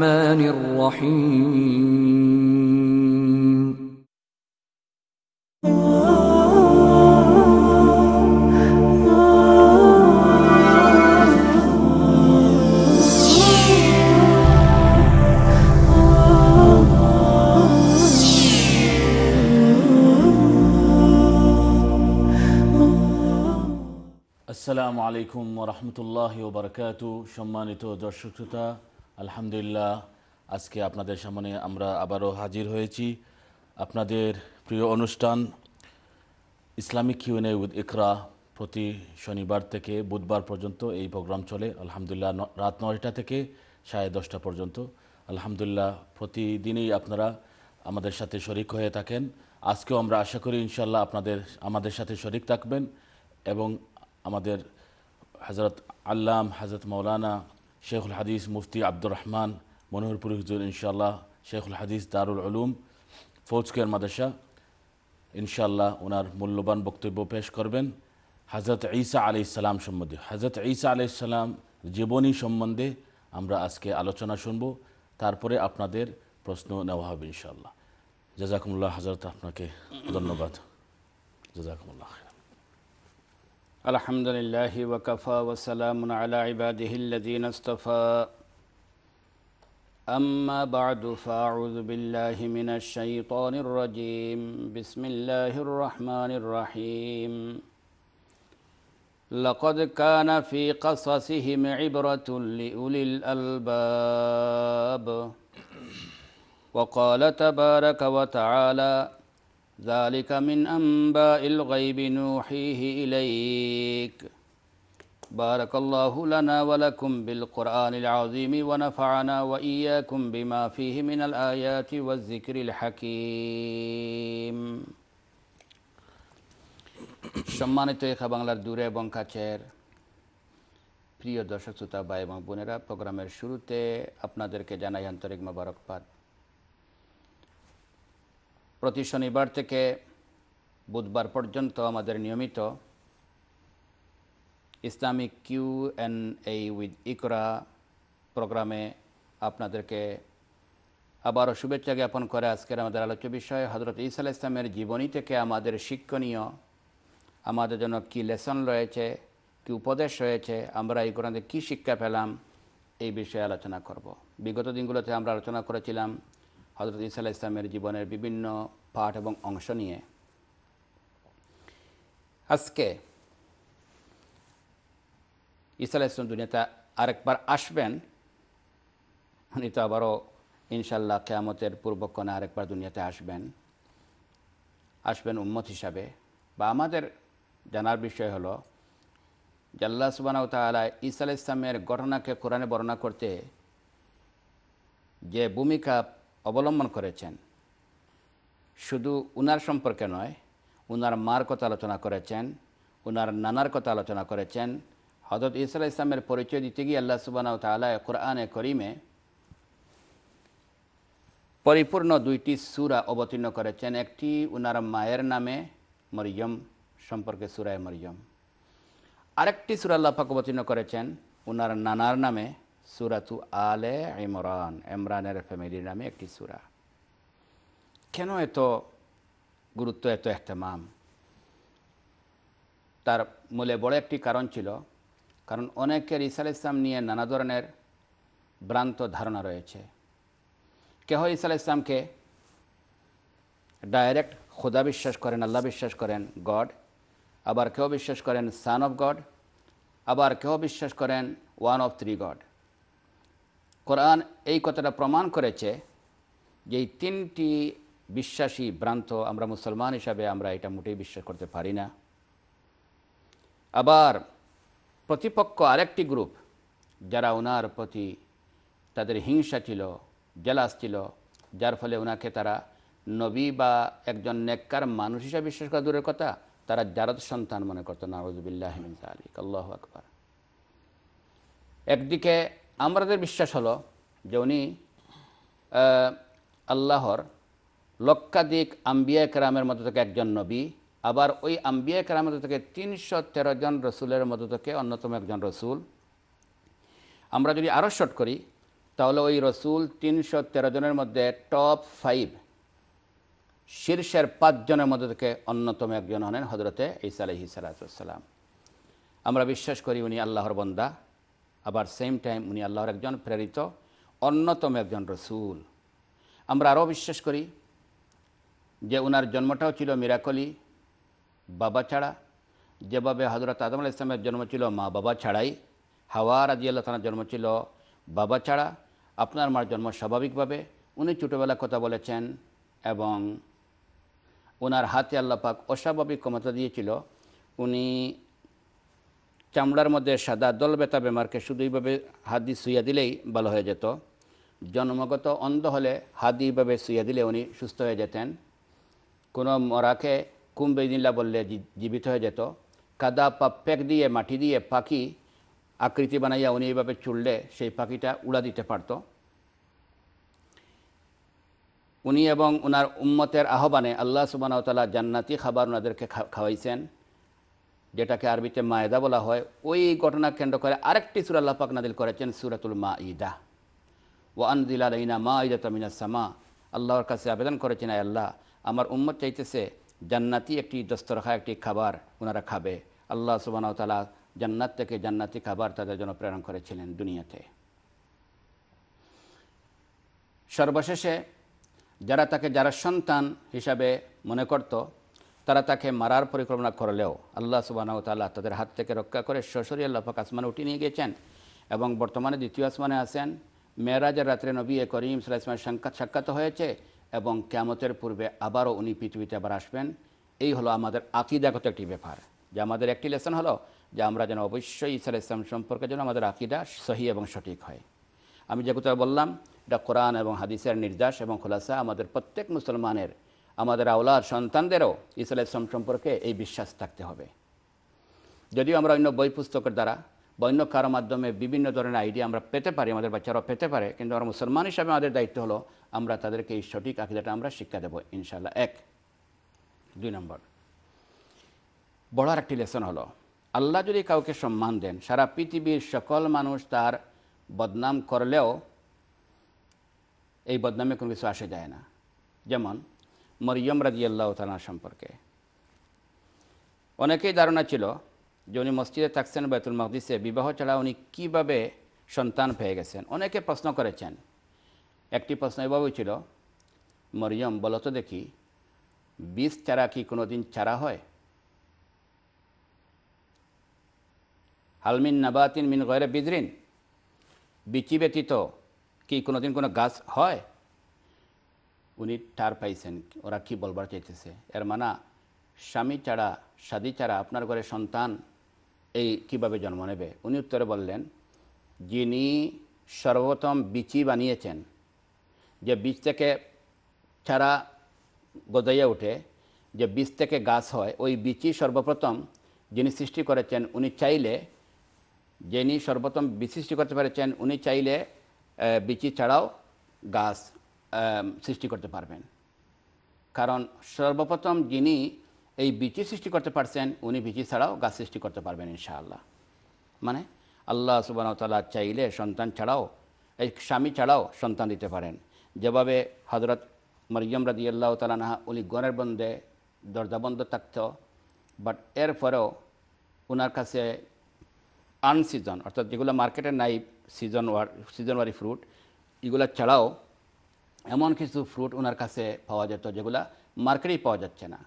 الرحمن الرحيم السلام عليكم ورحمة الله وبركاته شمانتو درشكتو আলহামদুলিল্লাহ আজকে আপনাদের সামনে আমরা আবারও হাজির হয়েছি আপনাদের প্রিয় অনুষ্ঠান ইসলামিক কিউএনএ উদ ইকরা প্রতি শনিবার থেকে বুধবার পর্যন্ত এই প্রোগ্রাম চলে আলহামদুলিল্লাহ রাত নয়টা থেকে সাড়ে দশটা পর্যন্ত আলহামদুলিল্লাহ প্রতিদিনই আপনারা আমাদের সাথে শরিক হয়ে থাকেন আজকেও আমরা আশা করি ইনশাল্লাহ আপনাদের আমাদের সাথে শরিক থাকবেন এবং আমাদের হজরত আল্লাম হজরত মৌলানা شيخ الحديث مفتي عبد الرحمن منور بروفيسور إن شاء الله شيخ الحديث دار العلوم ফোর্থকের মাদ্রাসা ইনশাল্লাহ ওনার মূল্যবান বক্তব্য পেশ করবেন হাজরত ঈসা আলি ইসলাম সম্বন্ধে হাজরত ঈসা আলি ইসলাম জীবনী সম্বন্ধে আমরা আজকে আলোচনা শুনব তারপরে আপনাদের প্রশ্ন নেওয়া হবে ইনশাল্লাহ জাজাকুমুল্লাহ হাজরত আপনাকে ধন্যবাদ জাজাকুমুল্লাহ الحمد لله وكفى وسلام على عباده الذين اصطفى أما بعد فأعوذ بالله من الشيطان الرجيم بسم الله الرحمن الرحيم لقد كان في قصصهم عبرة لأولي الألباب وقال تبارك وتعالى ذلك من أنباء الغيب نوحيه إليك بارك الله لنا ولكم بالقرآن العظيم ونفعنا وإياكم بما فيه من الآيات والذكر الحكيم সম্মানিত এখা বাংলার দূরে এবং কাছের প্রিয় দর্শক শ্রোতা ভাই এবং বোনেরা প্রোগ্রামের শুরুতে আপনাদেরকে জানাই আন্তরিক মোবারকবাদ প্রতি শনিবার থেকে বুধবার পর্যন্ত আমাদের নিয়মিত Islamic Q N A with Iqra প্রোগ্রামে আপনাদেরকে আবারও শুভেচ্ছা জ্ঞাপন করে আজকের আমাদের আলোচ্য বিষয় হজরত ইসাল ইসলামের জীবনী থেকে আমাদের শিক্ষণীয় আমাদের জন্য কী লেসন রয়েছে কী উপদেশ রয়েছে আমরা এই কোরআনে কী শিক্ষা পেলাম এই বিষয়ে আলোচনা করব বিগত দিনগুলোতে আমরা আলোচনা করেছিলাম হজরত ইসাল্লাহ ইসলামের জীবনের বিভিন্ন পাঠ এবং অংশ নিয়ে আজকে ইসা ইসলাম দুনিয়াতে আরেকবার আসবেন উনি তো আবারও ইনশাল্লাহ কেয়ামতের পূর্বক্ষণে আরেকবার দুনিয়াতে আসবেন আসবেন উম্মত হিসাবে বা আমাদের জানার বিষয় হলো জাল্লা সুবানাউ তালা ইসাল ইসলামের ঘটনাকে কোরআনে বর্ণনা করতে যে ভূমিকা অবলম্বন করেছেন শুধু উনার সম্পর্কে নয় উনার মার কথা আলোচনা করেছেন উনার নানার কথা আলোচনা করেছেন হজরত ইসলা ইসলামের পরিচয় দিতে গিয়ে আল্লাহ সুবানা তালা কোরআনে করিমে পরিপূর্ণ দুইটি সুরা অবতীর্ণ করেছেন একটি উনার মায়ের নামে মরিয়ম সম্পর্কে সুরায় মরিয়ম আরেকটি সুরা আল্লাহ অবতীর্ণ করেছেন উনার নানার নামে সুরাতু আলে ইমরান ইমরানের ফ্যামিলির নামে একটি সুরা কেন এত গুরুত্ব এত মাম তার মূলে বড় একটি কারণ ছিল কারণ অনেকের ইসা ইসলাম নিয়ে নানা ধরনের ভ্রান্ত ধারণা রয়েছে কেহ ইসা ইসলামকে ডাইরেক্ট খোদা বিশ্বাস করেন আল্লাহ বিশ্বাস করেন গড আবার কেউ বিশ্বাস করেন সান অফ গড আবার কেউ বিশ্বাস করেন ওয়ান অফ থ্রি গড কোরআন এই কথাটা প্রমাণ করেছে যে এই তিনটি বিশ্বাসী ভ্রান্ত আমরা মুসলমান হিসাবে আমরা এটা মোটেই বিশ্বাস করতে পারি না আবার প্রতিপক্ষ আরেকটি গ্রুপ যারা ওনার প্রতি তাদের হিংসা ছিল জেলাস ছিল যার ফলে ওনাকে তারা নবী বা একজন নেককার মানুষ হিসাবে বিশ্বাস করা দূরের কথা তারা জারদ সন্তান মনে করতো নওয়াজবিল্লাহমিন আলিক আল্লাহ আকবর একদিকে আমাদের বিশ্বাস হলো যে উনি আল্লাহর লক্ষাধিক আম্বিয়া কেরামের মতো থেকে একজন নবী আবার ওই আম্বিয়া কেরামের থেকে তিনশো তেরো জন রসুলের মতো থেকে অন্যতম একজন রসুল আমরা যদি আরও শর্ট করি তাহলে ওই রসুল তিনশো তেরো জনের মধ্যে টপ ফাইভ শীর্ষের পাঁচজনের মধ্যে থেকে অন্যতম একজন হলেন হজরতে ইসা আলহি সালাতাম আমরা বিশ্বাস করি উনি আল্লাহর বন্দা আবার সেম টাইম উনি আল্লাহর একজন প্রেরিত অন্যতম একজন রসুল আমরা আরও বিশ্বাস করি যে ওনার জন্মটাও ছিল মিরাকলি বাবা ছাড়া যেভাবে হজরত আদম আল ইসলামের জন্ম ছিল মা বাবা ছাড়াই হাওয়া রাজি আল্লাহ তালার জন্ম ছিল বাবা ছাড়া আপনার মার জন্ম স্বাভাবিকভাবে উনি ছোটোবেলা কথা বলেছেন এবং ওনার হাতে আল্লাপাক অস্বাভাবিক ক্ষমতা দিয়েছিল উনি চামড়ার মধ্যে সাদা দল বেতা বেমারকে শুধু এইভাবে হাত দিয়ে শুইয়া দিলেই ভালো হয়ে যেত জন্মগত অন্ধ হলে হাত এইভাবে শুইয়া দিলে উনি সুস্থ হয়ে যেতেন কোনো মরাকে কুম্বেদিল্লা বললে জীবিত হয়ে যেত কাদা পা প্যাক দিয়ে মাটি দিয়ে পাখি আকৃতি বানাইয়া উনি এইভাবে চুললে সেই পাখিটা উড়া দিতে পারত উনি এবং ওনার উম্মতের আহ্বানে আল্লাহ সুবানাওতালা জান্নাতি খাবার ওনাদেরকে খাওয়াইছেন যেটাকে আরবিতে মায়দা বলা হয় ওই ঘটনা কেন্দ্র করে আরেকটি সুরা আল্লাপাক নাদিল করেছেন সুরাতুল মা ইদা ও আনদিল আলাইনা মা ইদা তামিনা সামা আল্লাহর কাছে আবেদন করেছেন আয় আল্লাহ আমার উম্মত চাইতেছে জান্নাতি একটি দস্তরখা একটি খাবার ওনারা খাবে আল্লাহ সুবানাও তালা জান্নাত থেকে জান্নাতি খাবার তাদের জন্য প্রেরণ করেছিলেন দুনিয়াতে সর্বশেষে যারা তাকে যারা সন্তান হিসাবে মনে করত তারা তাকে মারার পরিকল্পনা করলেও আল্লাহ তাল্লাহ তাদের হাত থেকে রক্ষা করে আল্লাহ আল্লাহাক আসমানে উঠিয়ে নিয়ে গেছেন এবং বর্তমানে দ্বিতীয় আসমানে আসেন মেয়েরাজের রাত্রে নবী এ করিম সাল্লাহ সাক্ষাৎ সাক্ষাৎ হয়েছে এবং ক্যামতের পূর্বে আবারও উনি পৃথিবীতে আবার আসবেন এই হলো আমাদের আকিদাগত একটি ব্যাপার যে আমাদের একটি লেসন হলো যে আমরা যেন অবশ্যই ইসা ইসলাম সম্পর্কে যেন আমাদের আকিদা সহি এবং সঠিক হয় আমি যে কথা বললাম এটা কোরআন এবং হাদিসের নির্দেশ এবং খোলাসা আমাদের প্রত্যেক মুসলমানের আমাদের আওলার সন্তানদেরও ইসলাম ইসলাম সম্পর্কে এই বিশ্বাস থাকতে হবে যদিও আমরা অন্য বই পুস্তকের দ্বারা বা অন্য কারো মাধ্যমে বিভিন্ন ধরনের আইডিয়া আমরা পেতে পারি আমাদের বাচ্চারাও পেতে পারে কিন্তু আমরা মুসলমান হিসাবে আমাদের দায়িত্ব হলো আমরা তাদেরকে এই সঠিক আকিদাটা আমরা শিক্ষা দেবো ইনশাল্লাহ এক দুই নম্বর বড়ার একটি লেসন হলো আল্লাহ যদি কাউকে সম্মান দেন সারা পৃথিবীর সকল মানুষ তার বদনাম করলেও এই বদনামে কোনো কিছু আসে যায় না যেমন মরিয়ম রাজি আল্লাহ তালা সম্পর্কে অনেকেই ধারণা ছিল যে উনি মসজিদে থাকছেন বেতুল মকদিসে বিবাহ ছাড়া উনি কীভাবে সন্তান পেয়ে গেছেন অনেকে প্রশ্ন করেছেন একটি প্রশ্ন এভাবেই ছিল মরিয়ম বলতো দেখি বীজ চারা কি কোনো দিন চারা হয় হালমিন নাবাতিন মিন গয়রে বিদরিন বিচি ব্যতীত কি কোনোদিন কোনো গাছ হয় উনি টার পাইছেন ওরা কি বলবার চাইতেছে এর মানা স্বামী ছাড়া স্বাদী ছাড়া আপনার ঘরে সন্তান এই কিভাবে জন্ম নেবে উনি উত্তরে বললেন যিনি সর্বপ্রথম বিচি বানিয়েছেন যে বীজ থেকে ছাড়া গজাইয়া উঠে যে বীজ থেকে গাছ হয় ওই বিচি সর্বপ্রথম যিনি সৃষ্টি করেছেন উনি চাইলে যিনি সর্বপ্রথম বীজ সৃষ্টি করতে পেরেছেন উনি চাইলে বিচি ছাড়াও গাছ সৃষ্টি করতে পারবেন কারণ সর্বপ্রথম যিনি এই বীচি সৃষ্টি করতে পারছেন উনি বীচি ছাড়াও গাছ সৃষ্টি করতে পারবেন ইনশাআল্লাহ মানে আল্লাহ সুবাহতাল্লাহ চাইলে সন্তান ছাড়াও এই স্বামী ছাড়াও সন্তান দিতে পারেন যেভাবে হজরত মরিয়ম রাজি আল্লাহ তালানাহা উনি গণের বন্ধে দরজা বন্ধ থাকত বাট এরপরেও ওনার কাছে আনসিজন অর্থাৎ যেগুলো মার্কেটে নাই সিজন ওয়ার সিজন ওয়ারি ফ্রুট এগুলো ছাড়াও এমন কিছু ফ্রুট ওনার কাছে পাওয়া যেত যেগুলা মার্কেটেই পাওয়া যাচ্ছে না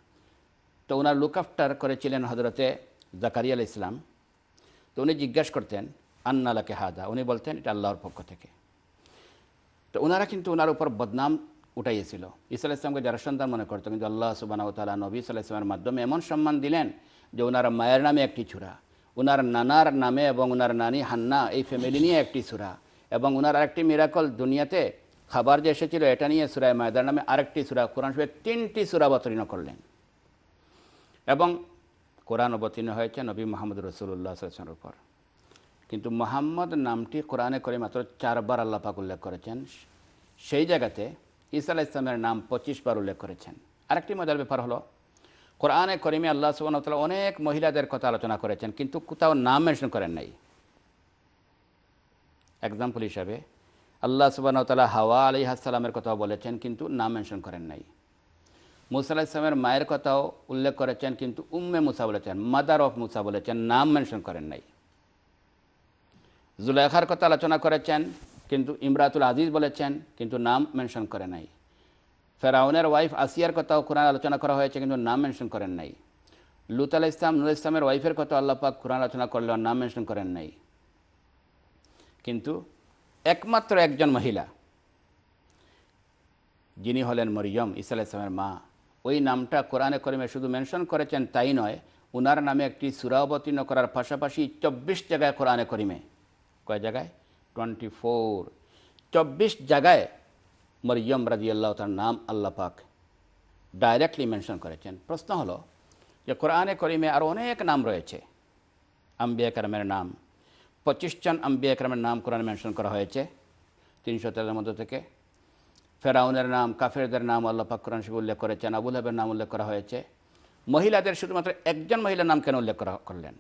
তো ওনার লুক আফটার করেছিলেন হজরতে জাকারিয়াল ইসলাম তো উনি জিজ্ঞেস করতেন আন্নালাকে হাদা উনি বলতেন এটা আল্লাহর পক্ষ থেকে তো ওনারা কিন্তু ওনার উপর বদনাম উঠাইয়েছিল ইসা ইসলামকে যারা সন্তান মনে করতো কিন্তু আল্লাহ সুবানা তালা নবী সাল্লাহ ইসলামের মাধ্যমে এমন সম্মান দিলেন যে ওনার মায়ের নামে একটি ছুরা ওনার নানার নামে এবং ওনার নানি হান্না এই ফ্যামিলি নিয়ে একটি ছুরা এবং ওনার আরেকটি মিরাকল দুনিয়াতে খাবার যে এসেছিল এটা নিয়ে সুরায় ময়দার নামে আরেকটি সুরা কোরআন শরীফের তিনটি সুরা অবতীর্ণ করলেন এবং কোরআন অবতীর্ণ হয়েছে নবী মোহাম্মদ রসুল্লাহ সাল্লামের উপর কিন্তু মোহাম্মদ নামটি কোরআনে করে মাত্র চারবার আল্লাপাক উল্লেখ করেছেন সেই জায়গাতে ইসা ইসলামের নাম পঁচিশবার উল্লেখ করেছেন আরেকটি মজার ব্যাপার হলো কোরআনে করিমে আল্লাহ সুবাহতাল অনেক মহিলাদের কথা আলোচনা করেছেন কিন্তু কোথাও নাম মেনশন করেন নাই এক্সাম্পল হিসাবে আল্লাহ সুবাহতালা হাওয়া আলি হাসালামের কথাও বলেছেন কিন্তু নাম মেনশন করেন নাই মুসা ইসলামের মায়ের কথাও উল্লেখ করেছেন কিন্তু উম্মে মুসা বলেছেন মাদার অফ মুসা বলেছেন নাম মেনশন করেন নাই জুলেখার কথা আলোচনা করেছেন কিন্তু ইমরাতুল আজিজ বলেছেন কিন্তু নাম মেনশন করে নাই ফেরাউনের ওয়াইফ আসিয়ার কথাও কোরআন আলোচনা করা হয়েছে কিন্তু নাম মেনশন করেন নাই লুতাল ইসলাম নুল ইসলামের ওয়াইফের কথা আল্লাপাক কোরআন আলোচনা করলেও নাম মেনশন করেন নাই কিন্তু একমাত্র একজন মহিলা যিনি হলেন মরিয়ম ইসা ইসলামের মা ওই নামটা কোরআনে করিমে শুধু মেনশন করেছেন তাই নয় উনার নামে একটি সুরা অবতীর্ণ করার পাশাপাশি চব্বিশ জায়গায় কোরআনে করিমে কয় জায়গায় টোয়েন্টি ফোর চব্বিশ জায়গায় মরিয়ম রাজিয়াল্লাহ তার নাম আল্লাহ পাক ডাইরেক্টলি মেনশন করেছেন প্রশ্ন হলো যে কোরআনে করিমে আরও অনেক নাম রয়েছে আম্বিয়া কারামের নাম পঁচিশ জন আম্বি একরামের নাম কোরআনে মেনশন করা হয়েছে তিনশো তেলের মধ্যে থেকে ফেরাউনের নাম কাফেরদের নাম আল্লাহ পাক কোরআন শিব উল্লেখ করেছেন আবুল হাবের নাম উল্লেখ করা হয়েছে মহিলাদের শুধুমাত্র একজন মহিলার নাম কেন উল্লেখ করা করলেন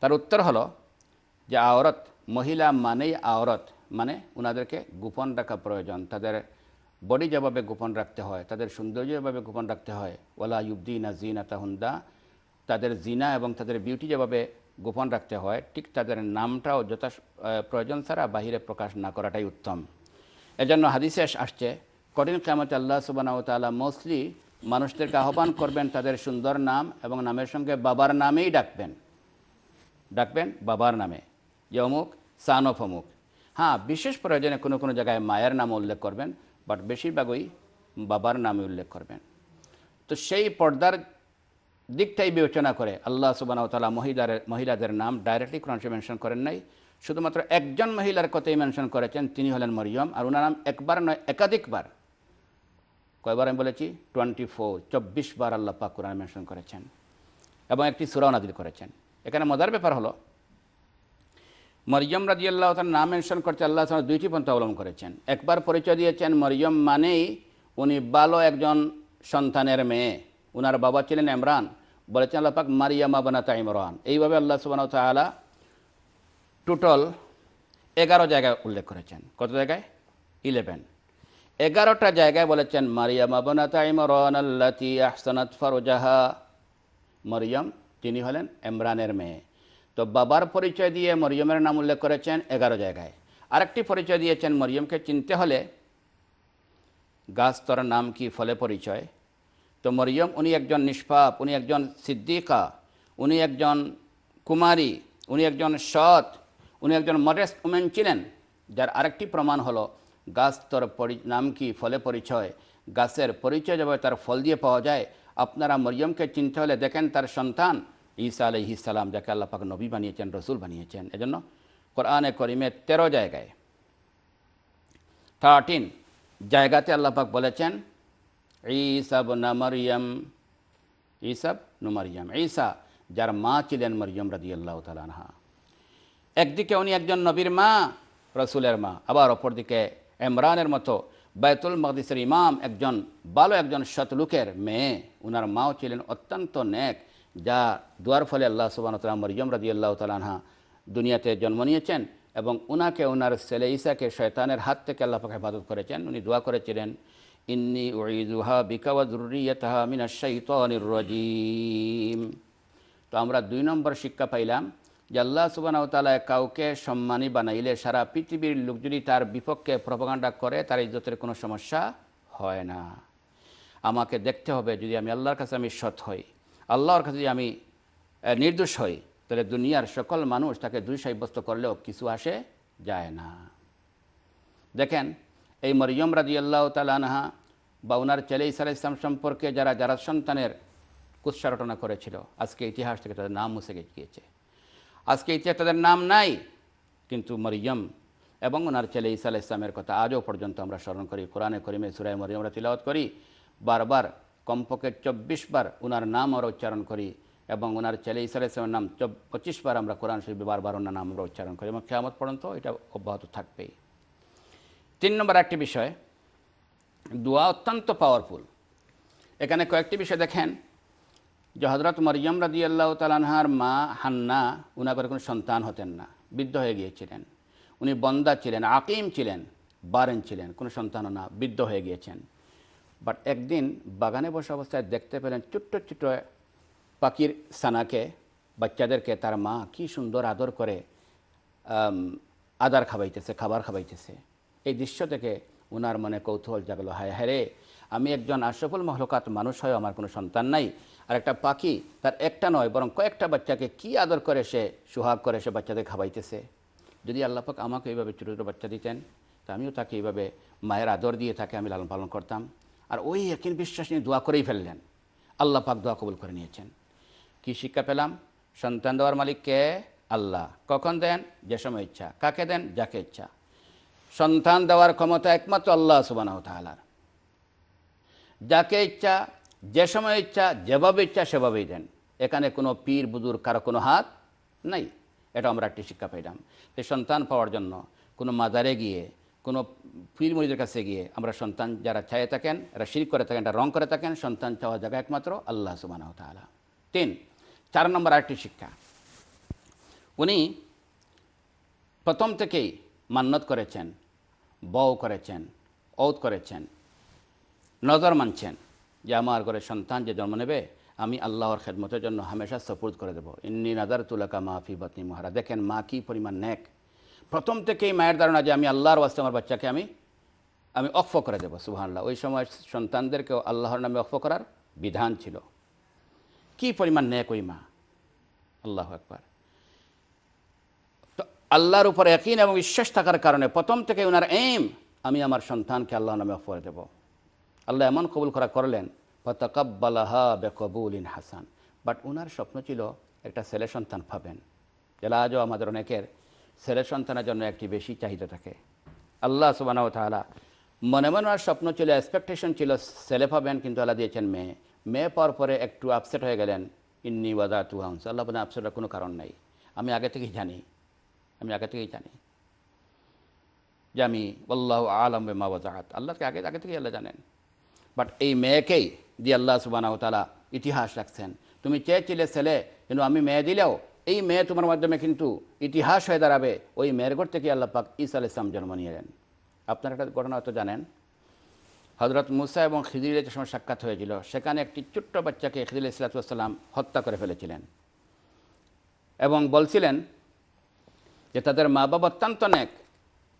তার উত্তর হলো যে আওরত মহিলা মানেই আওরত মানে ওনাদেরকে গোপন রাখা প্রয়োজন তাদের বডি যেভাবে গোপন রাখতে হয় তাদের সৌন্দর্য যেভাবে গোপন রাখতে হয় ওলা ইউদ্দিন আজিন তাহুন্দা তাদের জিনা এবং তাদের বিউটি যেভাবে গোপন রাখতে হয় ঠিক তাদের নামটাও যথা প্রয়োজন ছাড়া বাহিরে প্রকাশ না করাটাই উত্তম এজন্য হাদিসে আসছে কঠিন কেমত আল্লাহ সুবানাউ তালা মোস্টলি মানুষদেরকে আহ্বান করবেন তাদের সুন্দর নাম এবং নামের সঙ্গে বাবার নামেই ডাকবেন ডাকবেন বাবার নামে যে অমুক সান অফ অমুক হ্যাঁ বিশেষ প্রয়োজনে কোনো কোনো জায়গায় মায়ের নাম উল্লেখ করবেন বাট বেশিরভাগই বাবার নামে উল্লেখ করবেন তো সেই পর্দার দিকটাই বিবেচনা করে আল্লাহ সুবানাউতালা মহিলার মহিলাদের নাম ডাইরেক্টলি কোরআনশে মেনশন করেন নাই শুধুমাত্র একজন মহিলার কথাই মেনশন করেছেন তিনি হলেন মরিয়ম আর ওনার নাম একবার নয় একাধিকবার কয়বার আমি বলেছি টোয়েন্টি ফোর চব্বিশ বার আল্লাহ পাক কোরআন মেনশন করেছেন এবং একটি সুরাও নাজিল করেছেন এখানে মজার ব্যাপার হলো মরিয়ম রাজি আল্লাহ তার নাম মেনশন করতে আল্লাহ তালা দুইটি পন্থা অবলম্বন করেছেন একবার পরিচয় দিয়েছেন মরিয়ম মানেই উনি বালো একজন সন্তানের মেয়ে ওনার বাবা ছিলেন ইমরান বলেছেন আল্লাহ পাক মারিয়ামা বানাতা ইমরান এইভাবে আল্লাহ সুবাহ তালা টোটাল এগারো জায়গায় উল্লেখ করেছেন কত জায়গায় ইলেভেন এগারোটা জায়গায় বলেছেন মারিয়ামা বানাতা ইমরান আল্লাতি আহসানাত ফরোজাহা মরিয়ম তিনি হলেন ইমরানের মেয়ে তো বাবার পরিচয় দিয়ে মরিয়মের নাম উল্লেখ করেছেন এগারো জায়গায় আরেকটি পরিচয় দিয়েছেন মরিয়মকে চিনতে হলে গাছ তোর নাম কি ফলে পরিচয় তো মরিয়ম উনি একজন নিষ্পাপ উনি একজন সিদ্দিকা উনি একজন কুমারী উনি একজন সৎ উনি একজন মডেস্ট উমেন ছিলেন যার আরেকটি প্রমাণ হলো গাছ তোর পরি নাম কি ফলে পরিচয় গাছের পরিচয় যাবে তার ফল দিয়ে পাওয়া যায় আপনারা মরিয়মকে চিনতে হলে দেখেন তার সন্তান ঈসা ইসালাম যাকে পাক নবী বানিয়েছেন রসুল বানিয়েছেন এজন্য কোরআনে করিমে তেরো জায়গায় থার্টিন জায়গাতে পাক বলেছেন ঈসাব না মারিয়াম ঈসাব নুমারিয়াম ঈসা যার মা ছিলেন মরিয়ম রাজিয়াল্লাহ তালানহা একদিকে উনি একজন নবীর মা রসুলের মা আবার অপরদিকে এমরানের মতো বায়তুল মকদিসের ইমাম একজন ভালো একজন শতলুকের মেয়ে উনার মাও ছিলেন অত্যন্ত নেক যা দুয়ার ফলে আল্লাহ সুবান তালা মরিয়ম রাজি আল্লাহ তালানহা দুনিয়াতে জন্ম নিয়েছেন এবং উনাকে ওনার ছেলে ঈসাকে শয়তানের হাত থেকে আল্লাহ পাখে হেফাজত করেছেন উনি দোয়া করেছিলেন إني أعيذها بك وذريتها من الشيطان الرجيم তো আমরা দুই নম্বর শিক্ষা পাইলাম যে আল্লাহ সুবানাও তালা কাউকে সম্মানী বানাইলে সারা পৃথিবীর লোক যদি তার বিপক্ষে প্রপাগান্ডা করে তার ইজ্জতের কোনো সমস্যা হয় না আমাকে দেখতে হবে যদি আমি আল্লাহর কাছে আমি সৎ হই আল্লাহর কাছে যদি আমি নির্দোষ হই তাহলে দুনিয়ার সকল মানুষ তাকে দুই সাব্যস্ত করলেও কিছু আসে যায় না দেখেন এই মরিয়ম রাজি আল্লাহ তালানহা বা ওনার চেলে ইসার ইসলাম সম্পর্কে যারা যারা সন্তানের কুৎসারটনা করেছিল আজকে ইতিহাস থেকে তাদের নাম মুছে গিয়েছে আজকে ইতিহাস তাদের নাম নাই কিন্তু মরিয়ম এবং ওনার ছেলে ইসা আল ইসলামের কথা আজও পর্যন্ত আমরা স্মরণ করি কোরআনে করিমে সুরায় মরিয়ম আমরা করি বারবার কমপক্ষে চব্বিশ বার ওনার নাম আমরা উচ্চারণ করি এবং ওনার ছেলে ইসা আল ইসলামের নাম পঁচিশ বার আমরা কোরআন শরীফে বারবার ওনার নাম আমরা উচ্চারণ করি এবং খেয়ামত পর্যন্ত এটা অব্যাহত থাকবেই তিন নম্বর একটি বিষয় দোয়া অত্যন্ত পাওয়ারফুল এখানে কয়েকটি বিষয় দেখেন যে হজরত মরিয়ম রাদি আল্লাহ তালানহার মা হান্না উনাকার কোনো সন্তান হতেন না বৃদ্ধ হয়ে গিয়েছিলেন উনি বন্দা ছিলেন আকিম ছিলেন বারেন ছিলেন কোনো সন্তানও না বৃদ্ধ হয়ে গিয়েছেন বাট একদিন বাগানে বসে অবস্থায় দেখতে পেলেন ছোট্ট ছোট্ট পাখির সানাকে বাচ্চাদেরকে তার মা কি সুন্দর আদর করে আদার খাবাইতেছে খাবার খাবাইতেছে এই দৃশ্য থেকে উনার মনে কৌতূহল জাগলো হায় হ্যারে আমি একজন আশফল মহলকাত মানুষ হয় আমার কোনো সন্তান নাই আর একটা পাখি তার একটা নয় বরং কয়েকটা বাচ্চাকে কি আদর করে সে সুহাগ করে সে বাচ্চাদের খাবাইতেছে যদি আল্লাপাক আমাকে এইভাবে ছোটো ছোটো বাচ্চা দিতেন তা আমিও তাকে এইভাবে মায়ের আদর দিয়ে তাকে আমি লালন পালন করতাম আর ওই একই বিশ্বাস নিয়ে দোয়া করেই ফেললেন আল্লাহ পাক দোয়া কবুল করে নিয়েছেন কি শিক্ষা পেলাম সন্তান দেওয়ার মালিক কে আল্লাহ কখন দেন যে সময় ইচ্ছা কাকে দেন যাকে ইচ্ছা সন্তান দেওয়ার ক্ষমতা একমাত্র আল্লাহ সুবানাহ তালার যাকে ইচ্ছা যে সময় ইচ্ছা যেভাবে ইচ্ছা সেভাবেই দেন এখানে কোনো পীর বুজুর কারো কোনো হাত নাই এটা আমরা একটি শিক্ষা পাইলাম তো সন্তান পাওয়ার জন্য কোনো মাজারে গিয়ে কোনো পীর মরিদের কাছে গিয়ে আমরা সন্তান যারা চায়ে থাকেন এরা শির করে থাকেন এটা রং করে থাকেন সন্তান চাওয়া যাবে একমাত্র আল্লাহ সুবানাহ তালা তিন চার নম্বর আরেকটি শিক্ষা উনি প্রথম থেকেই মান্যত করেছেন বউ করেছেন ঔত করেছেন নজর মানছেন যে আমার ঘরে সন্তান যে জন্ম নেবে আমি আল্লাহর খেদমতের জন্য হামেশা সপুর্দ করে দেবো ইন্নি নাদার তুলাকা মাফি বাতনি মহারা দেখেন মা কী পরিমাণ ন্যাক প্রথম থেকেই মায়ের ধারণা যে আমি আল্লাহর ওয়াস্তে আমার বাচ্চাকে আমি আমি অক্ফ করে দেবো সুহানলা ওই সময় সন্তানদেরকেও আল্লাহর নামে অক্ফ করার বিধান ছিল কি পরিমাণ ন্যাক ওই মা আল্লাহ একবার আল্লাহর উপর একইন এবং বিশ্বাস থাকার কারণে প্রথম থেকে ওনার এম আমি আমার সন্তানকে আল্লাহ নামে অফার দেব আল্লাহ এমন কবুল করা করলেন বেকবুল ইন হাসান বাট ওনার স্বপ্ন ছিল একটা ছেলে সন্তান পাবেন যারা আজও আমাদের অনেকের ছেলে সন্তানের জন্য একটি বেশি চাহিদা থাকে আল্লাহ সুবানাও তালা মনে মনে ওনার স্বপ্ন ছিল এক্সপেকটেশন ছিল ছেলে পাবেন কিন্তু আল্লাহ দিয়েছেন মেয়ে মেয়ে পাওয়ার পরে একটু আপসেট হয়ে গেলেন ইন্নি ওয়াদা হাউন্স আল্লাহ বলেন আপসেটের কোনো কারণ নাই আমি আগে থেকেই জানি আমি আগে থেকেই জানি যে আমি আল্লাহ আলম মা ওয়াজাহাত আল্লাহকে আগে আগে থেকেই আল্লাহ জানেন বাট এই মেয়েকেই দিয়ে আল্লাহ সুবানাহ তালা ইতিহাস রাখছেন তুমি চেয়েছিলে ছেলে কিন্তু আমি মেয়ে দিলেও এই মেয়ে তোমার মাধ্যমে কিন্তু ইতিহাস হয়ে দাঁড়াবে ওই মেয়ের ঘর থেকে আল্লাহ পাক ইসা আল ইসলাম জন্ম নিয়েলেন আপনারা একটা ঘটনা হয়তো জানেন হজরত মুসা এবং খিদির যে সময় সাক্ষাৎ হয়েছিল সেখানে একটি ছোট্ট বাচ্চাকে ইসলাতু আসসালাম হত্যা করে ফেলেছিলেন এবং বলছিলেন যে তাদের মা বাবা অত্যন্ত নেক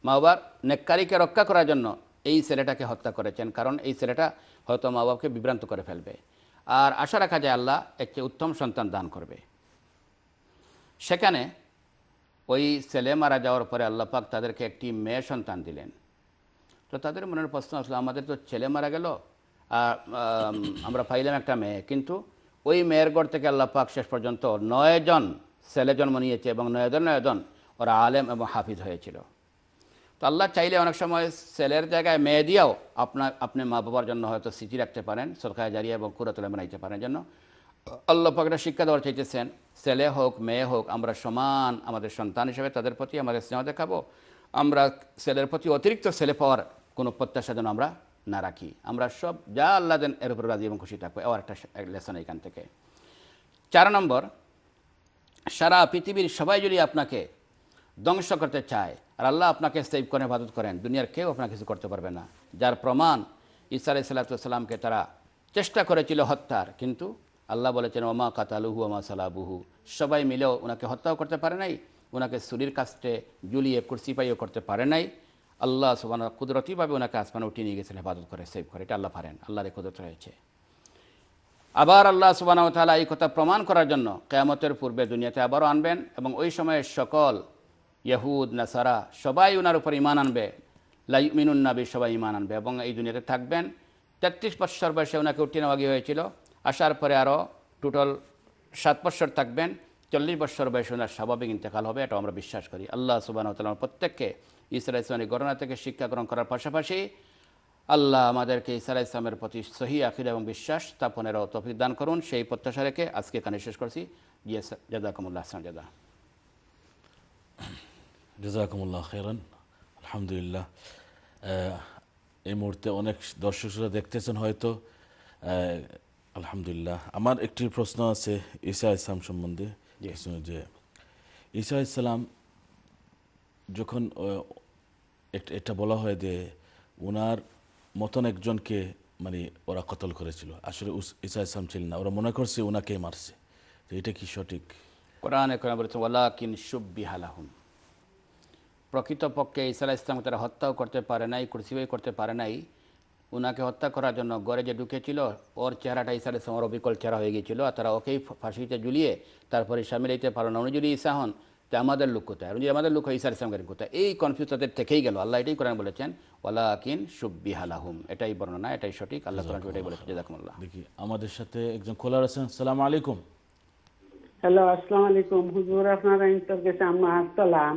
মা বাবার নেককারীকে রক্ষা করার জন্য এই ছেলেটাকে হত্যা করেছেন কারণ এই ছেলেটা হয়তো মা বাবাকে বিভ্রান্ত করে ফেলবে আর আশা রাখা যায় আল্লাহ একটি উত্তম সন্তান দান করবে সেখানে ওই ছেলে মারা যাওয়ার পরে আল্লাহ পাক তাদেরকে একটি মেয়ে সন্তান দিলেন তো তাদের মনের প্রশ্ন আসলো আমাদের তো ছেলে মারা গেল আর আমরা পাইলাম একটা মেয়ে কিন্তু ওই মেয়ের গড় থেকে আল্লাহ পাক শেষ পর্যন্ত নয়জন ছেলে জন্ম নিয়েছে এবং নয়জন নয়জন ওরা আলেম এবং হাফিজ হয়েছিল তো আল্লাহ চাইলে অনেক সময় ছেলের জায়গায় মেয়ে দিয়েও আপনার আপনি মা বাবার জন্য হয়তো স্মৃতি রাখতে পারেন সরকার জারিয়া এবং কুরাতলে বানাইতে পারেন জন্য আল্লাহ পাকটা শিক্ষা দেওয়ার চাইতেছেন ছেলে হোক মেয়ে হোক আমরা সমান আমাদের সন্তান হিসেবে তাদের প্রতি আমাদের স্নেহ দেখাবো আমরা ছেলের প্রতি অতিরিক্ত ছেলে পাওয়ার কোনো প্রত্যাশা যেন আমরা না রাখি আমরা সব যা আল্লাহ দেন এর উপর রাজি এবং খুশি থাকবো আবার একটা লেসন এখান থেকে চার নম্বর সারা পৃথিবীর সবাই যদি আপনাকে ধ্বংস করতে চায় আর আল্লাহ আপনাকে সেভ করে হেফাজত করেন দুনিয়ার কেউ আপনাকে কিছু করতে পারবে না যার প্রমাণ ইসা আলাইসাল্লাতামকে তারা চেষ্টা করেছিল হত্যার কিন্তু আল্লাহ বলেছেন ওমা কাতালুহু ওমা সালাবুহু সবাই মিলেও ওনাকে হত্যাও করতে পারে নাই ওনাকে সুরির কাস্টে জুলিয়ে কুর্সিপাইও করতে পারে নাই আল্লাহ সুবান কুদরতিভাবে ওনাকে আসমানে উঠিয়ে নিয়ে গেছেন হেফাজত করে সেভ করে এটা আল্লাহ পারেন আল্লাহর কুদরত রয়েছে আবার আল্লাহ সুবাহ তালা এই কথা প্রমাণ করার জন্য কেয়ামতের পূর্বে দুনিয়াতে আবারও আনবেন এবং ওই সময়ের সকল ইয়াহুদ নাসারা সবাই ওনার উপর ইমান আনবে লাইমিনুন নাবি সবাই ইমান আনবে এবং এই দুনিয়াতে থাকবেন তেত্রিশ বৎসর বয়সে ওনাকে উত্তীর্ণভাগী হয়েছিল আসার পরে আরও টোটাল সাত বৎসর থাকবেন চল্লিশ বৎসর বয়সে ওনার স্বাভাবিক ইন্তেকাল হবে এটাও আমরা বিশ্বাস করি আল্লাহ সুবাহ তালাম প্রত্যেককে ইসরা ইসলামের ঘটনা থেকে শিক্ষা গ্রহণ করার পাশাপাশি আল্লাহ আমাদেরকে ইসরা ইসলামের প্রতি সহি আখির এবং বিশ্বাস স্থাপনের তফিক দান করুন সেই প্রত্যাশা রেখে আজকে এখানে শেষ করছি জিয়া জাদাকুমুল্লাহ হাসান জাদা জাজাকুমুল্লাহ খেরান আলহামদুলিল্লাহ এই মুহূর্তে অনেক দর্শকরা দেখতেছেন হয়তো আলহামদুলিল্লাহ আমার একটি প্রশ্ন আছে ঈসা ইসলাম সম্বন্ধে যে ঈসা ইসলাম যখন এটা বলা হয় যে ওনার মতন একজনকে মানে ওরা কতল করেছিল আসলে ঈসা ইসলাম ছিলেন না ওরা মনে করছে ওনাকেই মারছে তো এটা কি সঠিক কোরআন কোরআন বলেছে ওয়ালাকিন সুব্বি প্রকৃতপক্ষে ইসালা ইসলামকে তারা হত্যাও করতে পারে নাই কুর্সিবাই করতে পারে নাই ওনাকে হত্যা করার জন্য গড়ে যে ঢুকেছিল ওর চেহারাটা ইসালে সমর অবিকল চেহারা হয়ে গিয়েছিল আর তারা ওকেই ফাঁসিতে ঝুলিয়ে তারপরে সামিল হইতে পারো না উনি যদি ইসা হন তা আমাদের লোক কোথায় উনি আমাদের লোক হয় ইসার ইসলামের কোথায় এই কনফিউজ তাদের থেকেই গেল আল্লাহ এটাই কোরআন বলেছেন ওয়ালাকিন সুব্বি হালাহুম এটাই বর্ণনা এটাই সঠিক আল্লাহ কোরআন এটাই বলেছেন জাজাকুমুল্লাহ দেখি আমাদের সাথে একজন খোলা আছেন সালাম আলাইকুম হ্যালো আসসালামু আলাইকুম হুজুর আপনারা ইন্টার গেছে আসসালাম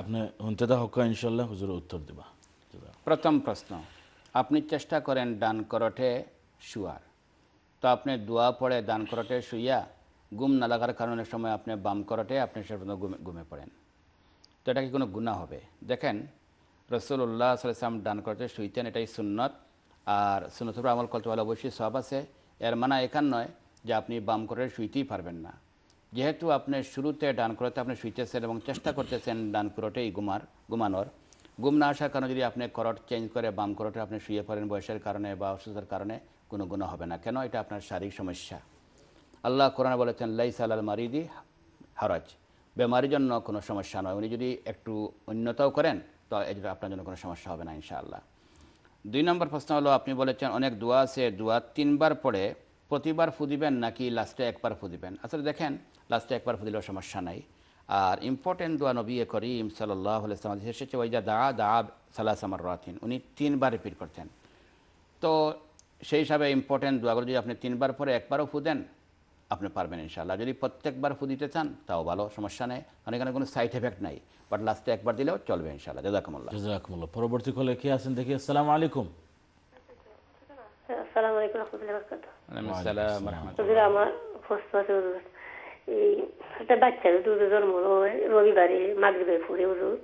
আপনি হুন্তেদা হক ইনশাল্লাহ উত্তর দিবা প্রথম প্রশ্ন আপনি চেষ্টা করেন ডান করটে শুয়ার তো আপনি দোয়া পড়ে ডান করটে শুইয়া গুম না লাগার কারণে সময় আপনি বাম করটে আপনি সেরকম গুমে পড়েন তো এটা কি কোনো গুণা হবে দেখেন রসুল উল্লাহ সাল্লাম ডান করতে শুইতেন এটাই সুন্নত আর সুন্নতপুর আমল করতে হলে অবশ্যই সব আছে এর মানা এখান নয় যে আপনি বাম করে শুইতেই পারবেন না যেহেতু আপনি শুরুতে ডান করতে আপনি শুইতেছেন এবং চেষ্টা করতেছেন ডান করোটেই গুমার গুমানোর গুম না আসার কারণে যদি আপনি করট চেঞ্জ করে বাম করটে আপনি শুয়ে পড়েন বয়সের কারণে বা অসুস্থতার কারণে কোনো গুণ হবে না কেন এটা আপনার শারীরিক সমস্যা আল্লাহ কোরআন বলেছেন লাইস আল মারিদি হারাজ বেমারির জন্য কোনো সমস্যা নয় উনি যদি একটু উন্নতাও করেন তো এটা আপনার জন্য কোনো সমস্যা হবে না ইনশাআল্লাহ দুই নম্বর প্রশ্ন হলো আপনি বলেছেন অনেক দোয়া আছে দোয়া তিনবার পড়ে প্রতিবার ফু দিবেন নাকি লাস্টে একবার ফু দিবেন আসলে আচ্ছা, দেখেন লাস্টে একবার ফুদিলেও সমস্যা নাই আর ইম্পর্টেন্ট দোয়া নবী করিম সাল্লাহ ইসলাম এসেছে ওই যা দা দা সালাহ আমার রাতিন উনি তিনবার রিপিট করতেন তো সেই হিসাবে ইম্পর্টেন্ট দোয়াগুলো যদি আপনি তিনবার পরে একবারও ফু আপনি পারবেন ইনশাল্লাহ যদি প্রত্যেকবার ফু দিতে চান তাও ভালো সমস্যা নেই অনেক এখানে কোনো সাইড এফেক্ট নাই বাট লাস্টে একবার দিলেও চলবে ইনশাল্লাহ জাজাকুমুল্লাহ জাজাকুমুল্লাহ পরবর্তী কলে কে আছেন দেখি আসসালামু আলাইকুম আসসালামু আলাইকুম রাহমাতুল্লাহি ওয়া বারাকাতুহু আমার প্রশ্ন আছে এই একটা বাচ্চা দুধ জন্ম রবিবারে মাগরিবের পরে হুজুর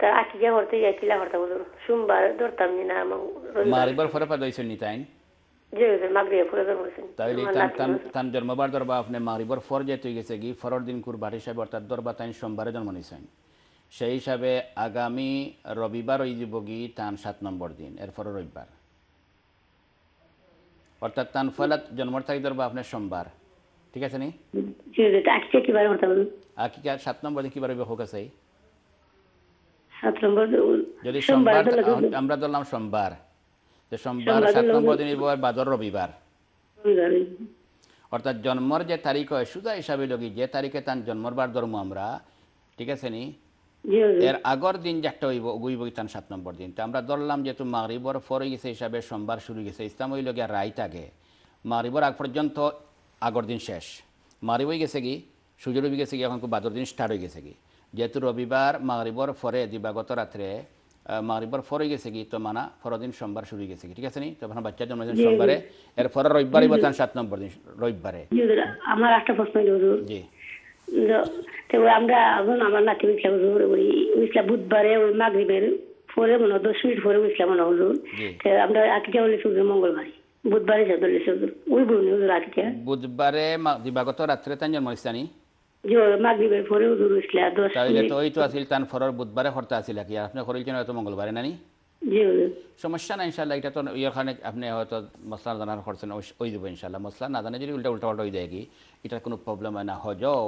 তা আকিকা করতে ইয়া কিলা হুজুর সোমবার ধরতাম নি না নি তাই যে গেছে দিন জন্ম নিছেন সেই হিসাবে আগামী রবিবার ওই যুবগী তান সাত নম্বর দিন এরপরে রবিবার অর্থাৎ তান ফলাত জন্মর তারিখ ধরবো আপনার সোমবার ঠিক আছে নি আকিকা সাত নম্বর দিন কিবার হোক আছে যদি সোমবার আমরা ধরলাম সোমবার যে সোমবার সাত নম্বর দিন বাদর রবিবার অর্থাৎ জন্মর যে তারিখ হয় সুদা হিসাবে লগি যে তারিখে তার জন্মরবার বার ধর্ম আমরা ঠিক আছে নি এর আগর দিন একটা হইব গুই বইতান সাত নম্বর দিন তো আমরা ধরলাম যেহেতু মাগরিবর ফরে গেছে হিসাবে সোমবার শুরু গেছে ইসলাম হইল গিয়া রাইত আগে মাগরিবর আগ পর্যন্ত আগর দিন শেষ মাগরিব হয়ে গেছে কি সূর্য রবি গেছে কি এখন বাদর দিন স্টার্ট হয়ে গেছে কি যেহেতু রবিবার মাগরিবর ফরে দিবাগত রাত্রে মাগরিবর ফর হয়ে গেছে কি তো মানা ফর দিন সোমবার শুরু হয়ে গেছে কি ঠিক আছে নি তখন বাচ্চার জন্মদিন সোমবারে এর ফর রবিবার হইব সাত নম্বর দিন রবিবারে আমার একটা প্রশ্ন জি তো আমরা এখন আমার নাতি উঠলাম হুজুর ওই উঠলাম বুধবারে ওই মাগরিবের পরে মনে দশ মিনিট পরে উঠলাম মনে হুজুর তো আমরা আকিটা হলে হুজুর মঙ্গলবার বুধবারে সদলে হুজুর ওই বলুন হুজুর আকিটা বুধবারে দিবাগত রাত্রে তাই জন্ম ইস্তানি মাগরিবের পরে হুজুর দশ তাহলে তো ওই তো তান ফরর বুধবারে কি আপনি করিল কেন হয়তো মঙ্গলবারে নানি সমস্যা না ইনশাল্লাহ এটা তো ইয়ার কারণে আপনি হয়তো মশলা জানার করছেন ওই দেবো ইনশাল্লাহ মশলা না জানে যদি উল্টা উল্টা উল্টা হয়ে যায় কি এটার কোনো প্রবলেম হয় না হজও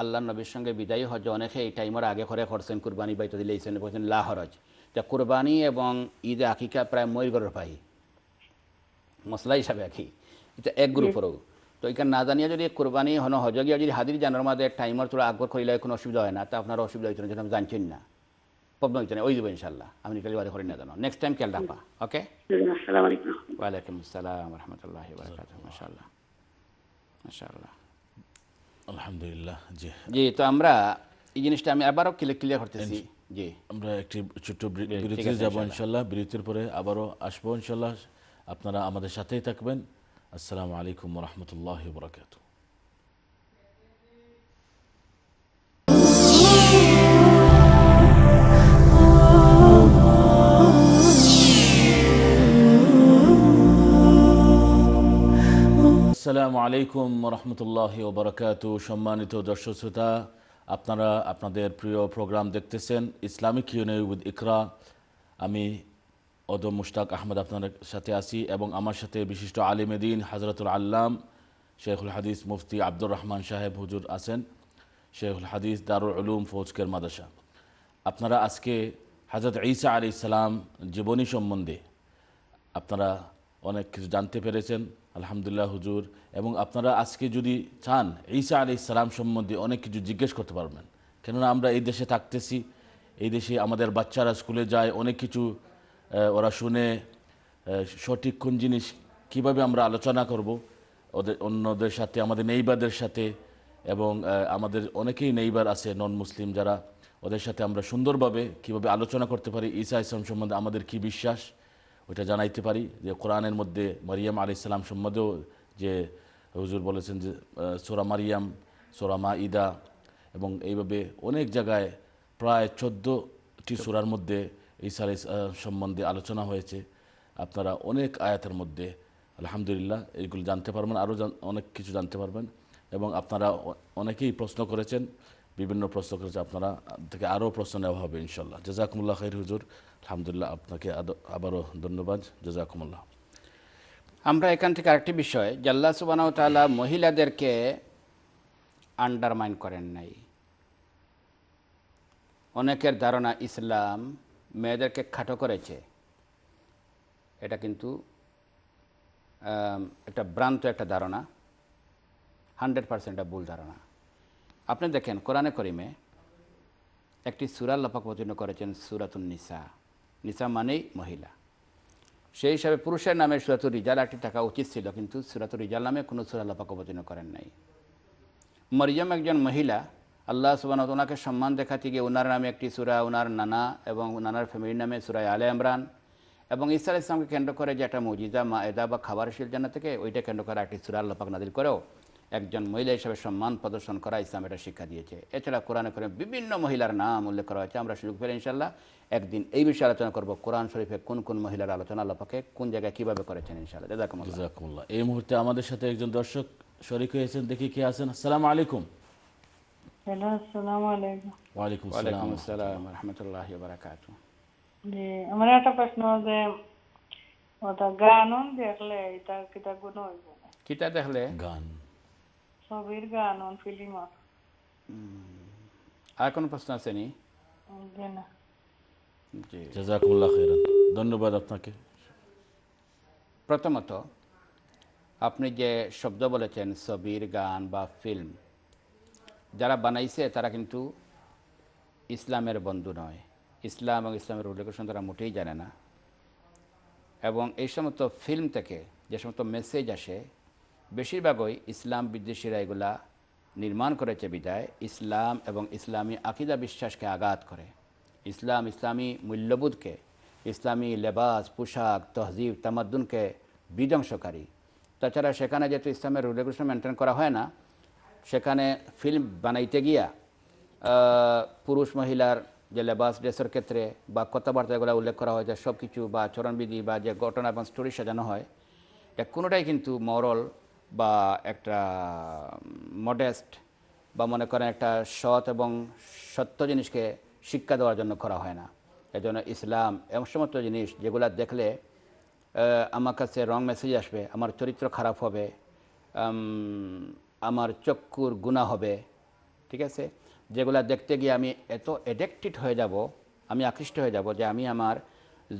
আল্লাহ নবীর সঙ্গে বিদায়ী হজ অনেকে এই টাইমের আগে করে করছেন কুরবানি বাইতে দিলে লেগেছেন বলছেন লাহরজ যা কুরবানি এবং ঈদ আকিকা প্রায় ময়ূরগড়ের পাহি মশলা হিসাবে আঁকি এটা এক গ্রুপেরও তো এখানে না জানিয়ে যদি কোরবানি হন হজগিয়া যদি হাজির জানার মাঝে টাইমের তোরা আগর করিলে কোনো অসুবিধা হয় না তা আপনার অসুবিধা হয়েছিল যেটা আমি জানছেন না প্রবলেম হয়েছে না ওই দেবো ইনশাল্লাহ আমি নিকালি বাদে করি না জানো নেক্সট টাইম খেয়াল রাখবা ওকে ওয়ালাইকুম আসসালাম রহমতুল্লাহ মাশাল্লাহ মাশাল্লাহ আলহামদুলিল্লাহ জি জি তো আমরা এই জিনিসটা আমি আবারও ক্লিয়ার করতেছি জি আমরা একটি ছোট্ট বিরতিতে যাবো ইনশাল্লাহ বিরতির পরে আবারও আসবো ইনশাল্লাহ আপনারা আমাদের সাথেই থাকবেন আসসালামু আলাইকুম রহমতুল্লাহ বরাকাতু আসসালামু আলাইকুম রহমতুল্লাহ ওবরাকাতু সম্মানিত দর্শক শ্রোতা আপনারা আপনাদের প্রিয় প্রোগ্রাম দেখতেছেন ইসলামিক ইউনি উইথ ইকরা আমি অদম মুশতাক আহমদ আপনার সাথে আছি এবং আমার সাথে বিশিষ্ট দিন হজরতুল আল্লাম শেখুল হাদিস মুফতি আব্দুর রহমান সাহেব হুজুর আছেন শেখুল হাদিস দারুল উলুম ফৌজকের মাদাসা আপনারা আজকে হজরত ঈসা আলি ইসলাম জীবনী সম্বন্ধে আপনারা অনেক কিছু জানতে পেরেছেন আলহামদুলিল্লাহ হুজুর এবং আপনারা আজকে যদি চান ঈসা আলি ইসলাম সম্বন্ধে অনেক কিছু জিজ্ঞেস করতে পারবেন কেননা আমরা এই দেশে থাকতেছি এই দেশে আমাদের বাচ্চারা স্কুলে যায় অনেক কিছু ওরা শুনে সঠিক কোন জিনিস কিভাবে আমরা আলোচনা করব ওদের অন্যদের সাথে আমাদের নেইবারদের সাথে এবং আমাদের অনেকেই নেইবার আছে নন মুসলিম যারা ওদের সাথে আমরা সুন্দরভাবে কিভাবে আলোচনা করতে পারি ঈসা ইসলাম সম্বন্ধে আমাদের কি বিশ্বাস ওইটা জানাইতে পারি যে কোরআনের মধ্যে মারিয়াম আলি ইসলাম সম্বন্ধেও যে হুজুর বলেছেন যে সোরা মারিয়াম সোরা মা ইদা এবং এইভাবে অনেক জায়গায় প্রায় চোদ্দোটি সুরার মধ্যে ঈসা আলি সম্বন্ধে আলোচনা হয়েছে আপনারা অনেক আয়াতের মধ্যে আলহামদুলিল্লাহ এইগুলো জানতে পারবেন আরও অনেক কিছু জানতে পারবেন এবং আপনারা অনেকেই প্রশ্ন করেছেন বিভিন্ন প্রশ্ন করেছে আপনারা থেকে আরও প্রশ্ন নেওয়া হবে ইনশাল্লাহ জাজাকুমুল্লাহ খাই হুজুর আলহামদুলিল্লাহ আপনাকে আবারও ধন্যবাদ জজাকুমুল্লাহ আমরা এখান থেকে আরেকটি বিষয় জাল্লা সুবানাও তালা মহিলাদেরকে আন্ডারমাইন করেন নাই অনেকের ধারণা ইসলাম মেয়েদেরকে খাটো করেছে এটা কিন্তু একটা ভ্রান্ত একটা ধারণা হান্ড্রেড পার্সেন্ট ভুল ধারণা আপনি দেখেন কোরআনে করিমে একটি সুরা লপাক অবতীর্ণ করেছেন সুরাতুন নিসা নিসা মানেই মহিলা সেই হিসাবে পুরুষের নামে সুরাত রিজাল একটি থাকা উচিত ছিল কিন্তু সুরাত রিজাল নামে কোনো সুরাল্লাপাক অবতীর্ণ করেন নাই মরিয়ম একজন মহিলা আল্লাহ সুবানত ওনাকে সম্মান দেখাতে গিয়ে ওনার নামে একটি সুরা ওনার নানা এবং নানার ফ্যামিলির নামে সুরায় আলে আমরান এবং ইসা ইসলামকে কেন্দ্র করে যে একটা মজিদা মা এদা বা খাবার শিল জানা থেকে ওইটা কেন্দ্র করে একটি সুরা আল্লাপাক নাদিল করেও একজন মহিলা হিসেবে সম্মান প্রদর্শন করা ইসলাম এটা শিক্ষা দিয়েছে এছাড়া কোরআনে করে বিভিন্ন মহিলার নাম উল্লেখ করা হয়েছে আমরা সুযোগ পেলে ইনশাল্লাহ একদিন এই বিষয়ে আলোচনা করবো কোরআন শরীফে কোন কোন মহিলার আলোচনা আল্লাপাকে কোন জায়গায় কীভাবে করেছেন ইনশাল্লাহ এই মুহূর্তে আমাদের সাথে একজন দর্শক শরিক হয়েছেন দেখি কে আছেন আসসালাম আলাইকুম ওয়ালাইকুম দেখলে গান আর কোনো প্রশ্ন আছে নি ধন্যবাদ আপনাকে প্রথমত আপনি যে শব্দ বলেছেন ছবির গান বা ফিল্ম যারা বানাইছে তারা কিন্তু ইসলামের বন্ধু নয় ইসলাম এবং ইসলামের উল্লেখন তারা মোটেই জানে না এবং এই সমস্ত ফিল্ম থেকে যে সমস্ত মেসেজ আসে বেশিরভাগই ইসলাম বিদ্বেষীরা এগুলা নির্মাণ করেছে বিদায় ইসলাম এবং ইসলামী আকিদা বিশ্বাসকে আঘাত করে ইসলাম ইসলামী মূল্যবোধকে ইসলামী লেবাস পোশাক তহজিব তামাদ্দুনকে বিধ্বংসকারী তাছাড়া সেখানে যেহেতু ইসলামের রেগুলেশন মেনটেন করা হয় না সেখানে ফিল্ম বানাইতে গিয়া পুরুষ মহিলার যে লেবাস ড্রেসের ক্ষেত্রে বা কথাবার্তা এগুলো উল্লেখ করা হয় যে সব কিছু বা আচরণবিধি বা যে ঘটনা এবং স্টোরি সাজানো হয় এটা কোনোটাই কিন্তু মরল বা একটা মডেস্ট বা মনে করেন একটা সৎ এবং সত্য জিনিসকে শিক্ষা দেওয়ার জন্য করা হয় না এজন্য ইসলাম এমন সমস্ত জিনিস যেগুলো দেখলে আমার কাছে রং মেসেজ আসবে আমার চরিত্র খারাপ হবে আমার চক্ষুর গুণা হবে ঠিক আছে যেগুলো দেখতে গিয়ে আমি এত অ্যাডেক্টেড হয়ে যাব আমি আকৃষ্ট হয়ে যাব যে আমি আমার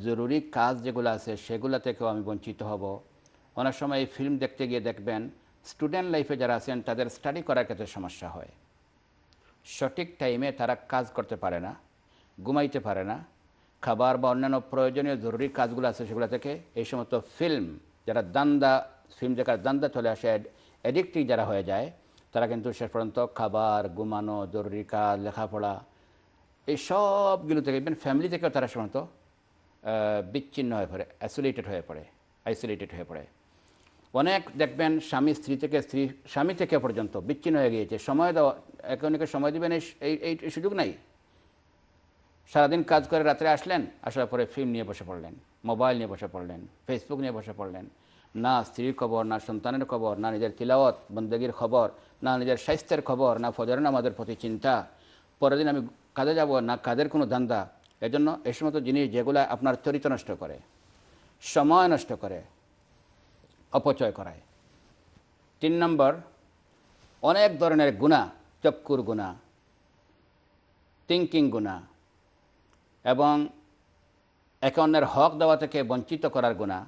জরুরি কাজ যেগুলো আছে সেগুলো থেকেও আমি বঞ্চিত হব অনেক সময় এই ফিল্ম দেখতে গিয়ে দেখবেন স্টুডেন্ট লাইফে যারা আছেন তাদের স্টাডি করার ক্ষেত্রে সমস্যা হয় সঠিক টাইমে তারা কাজ করতে পারে না ঘুমাইতে পারে না খাবার বা অন্যান্য প্রয়োজনীয় জরুরি কাজগুলো আছে সেগুলো থেকে এই সমস্ত ফিল্ম যারা দান্দা ফিল্ম দেখার দান্দা চলে আসে অ্যাডিক্টিভ যারা হয়ে যায় তারা কিন্তু শেষ পর্যন্ত খাবার ঘুমানো জরুরি কাজ লেখাপড়া এই সবগুলো থেকে ইভেন ফ্যামিলি থেকেও তারা সাধারণত বিচ্ছিন্ন হয়ে পড়ে অ্যাসোলেটেড হয়ে পড়ে আইসোলেটেড হয়ে পড়ে অনেক দেখবেন স্বামী স্ত্রী থেকে স্ত্রী স্বামী থেকে পর্যন্ত বিচ্ছিন্ন হয়ে গিয়েছে সময় দেওয়া অনেকে সময় দেবেন এই এই সুযোগ নাই সারাদিন কাজ করে রাত্রে আসলেন আসার পরে ফিল্ম নিয়ে বসে পড়লেন মোবাইল নিয়ে বসে পড়লেন ফেসবুক নিয়ে বসে পড়লেন না স্ত্রীর খবর না সন্তানের খবর না নিজের তিলাওয়াত বন্দেগীর খবর না নিজের স্বাস্থ্যের খবর না ফজর আমাদের প্রতি চিন্তা পরের দিন আমি কাজে যাব না কাজের কোনো ধান্দা এজন্য এই সমস্ত জিনিস যেগুলো আপনার চরিত্র নষ্ট করে সময় নষ্ট করে অপচয় করায় তিন নম্বর অনেক ধরনের গুণা চক্কুর গুণা থিঙ্কিং গুণা এবং একে অন্যের হক দেওয়া থেকে বঞ্চিত করার গুণা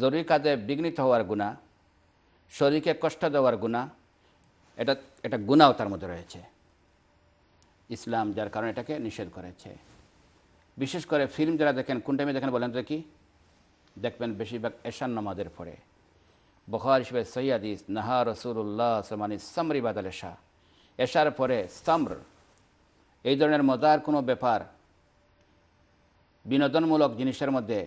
জরুরি কাজে বিঘ্নিত হওয়ার গুণা শরীরকে কষ্ট দেওয়ার গুণা এটা এটা গুণাও তার মধ্যে রয়েছে ইসলাম যার কারণে এটাকে নিষেধ করেছে বিশেষ করে ফিল্ম যারা দেখেন কোন দেখেন বলেন তো কি দেখবেন বেশিরভাগ এশান নামাজের পরে বখার হিসেবে সৈয়াদিস নাহা রসুল্লাহ সামানি সামরি বাদাল এশা এশার পরে সাম্র এই ধরনের মজার কোনো ব্যাপার বিনোদনমূলক জিনিসের মধ্যে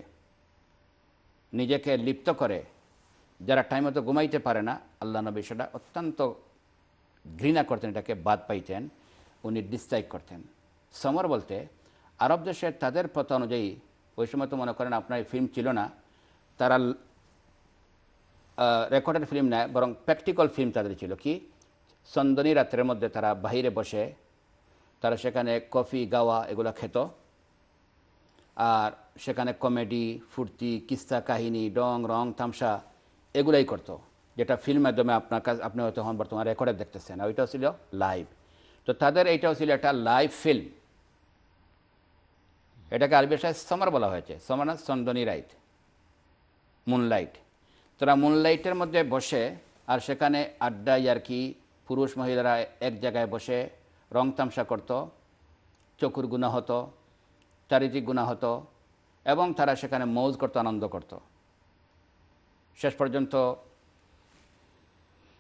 নিজেকে লিপ্ত করে যারা টাইম মতো ঘুমাইতে পারে না আল্লাহ নবী সেটা অত্যন্ত ঘৃণা করতেন এটাকে বাদ পাইতেন উনি ডিসলাইক করতেন সমর বলতে আরব দেশের তাদের প্রথা অনুযায়ী ওই সময় তো মনে করেন আপনার ফিল্ম ছিল না তারা রেকর্ডেড ফিল্ম নেয় বরং প্র্যাকটিক্যাল ফিল্ম তাদের ছিল কি চন্দনী রাত্রের মধ্যে তারা বাহিরে বসে তারা সেখানে কফি গাওয়া এগুলো খেত আর সেখানে কমেডি ফুর্তি কিস্তা কাহিনী ডং রং তামসা এগুলাই করতো যেটা ফিল্ম মাধ্যমে আপনার কাছে আপনি হয়তো হন বর্তমান রেকর্ডে দেখতেছেন ওইটাও ছিল লাইভ তো তাদের এইটাও ছিল একটা লাইভ ফিল্ম এটাকে আরবি ভাষায় সমার বলা হয়েছে সমর চন্দনী রাইট মুনলাইট তারা মুনলাইটের মধ্যে বসে আর সেখানে আড্ডা ইয়ারকি পুরুষ মহিলারা এক জায়গায় বসে রং তামসা করত চকুর গুণা হতো চারিত্রিক গুণা হতো এবং তারা সেখানে মৌজ করত আনন্দ করত শেষ পর্যন্ত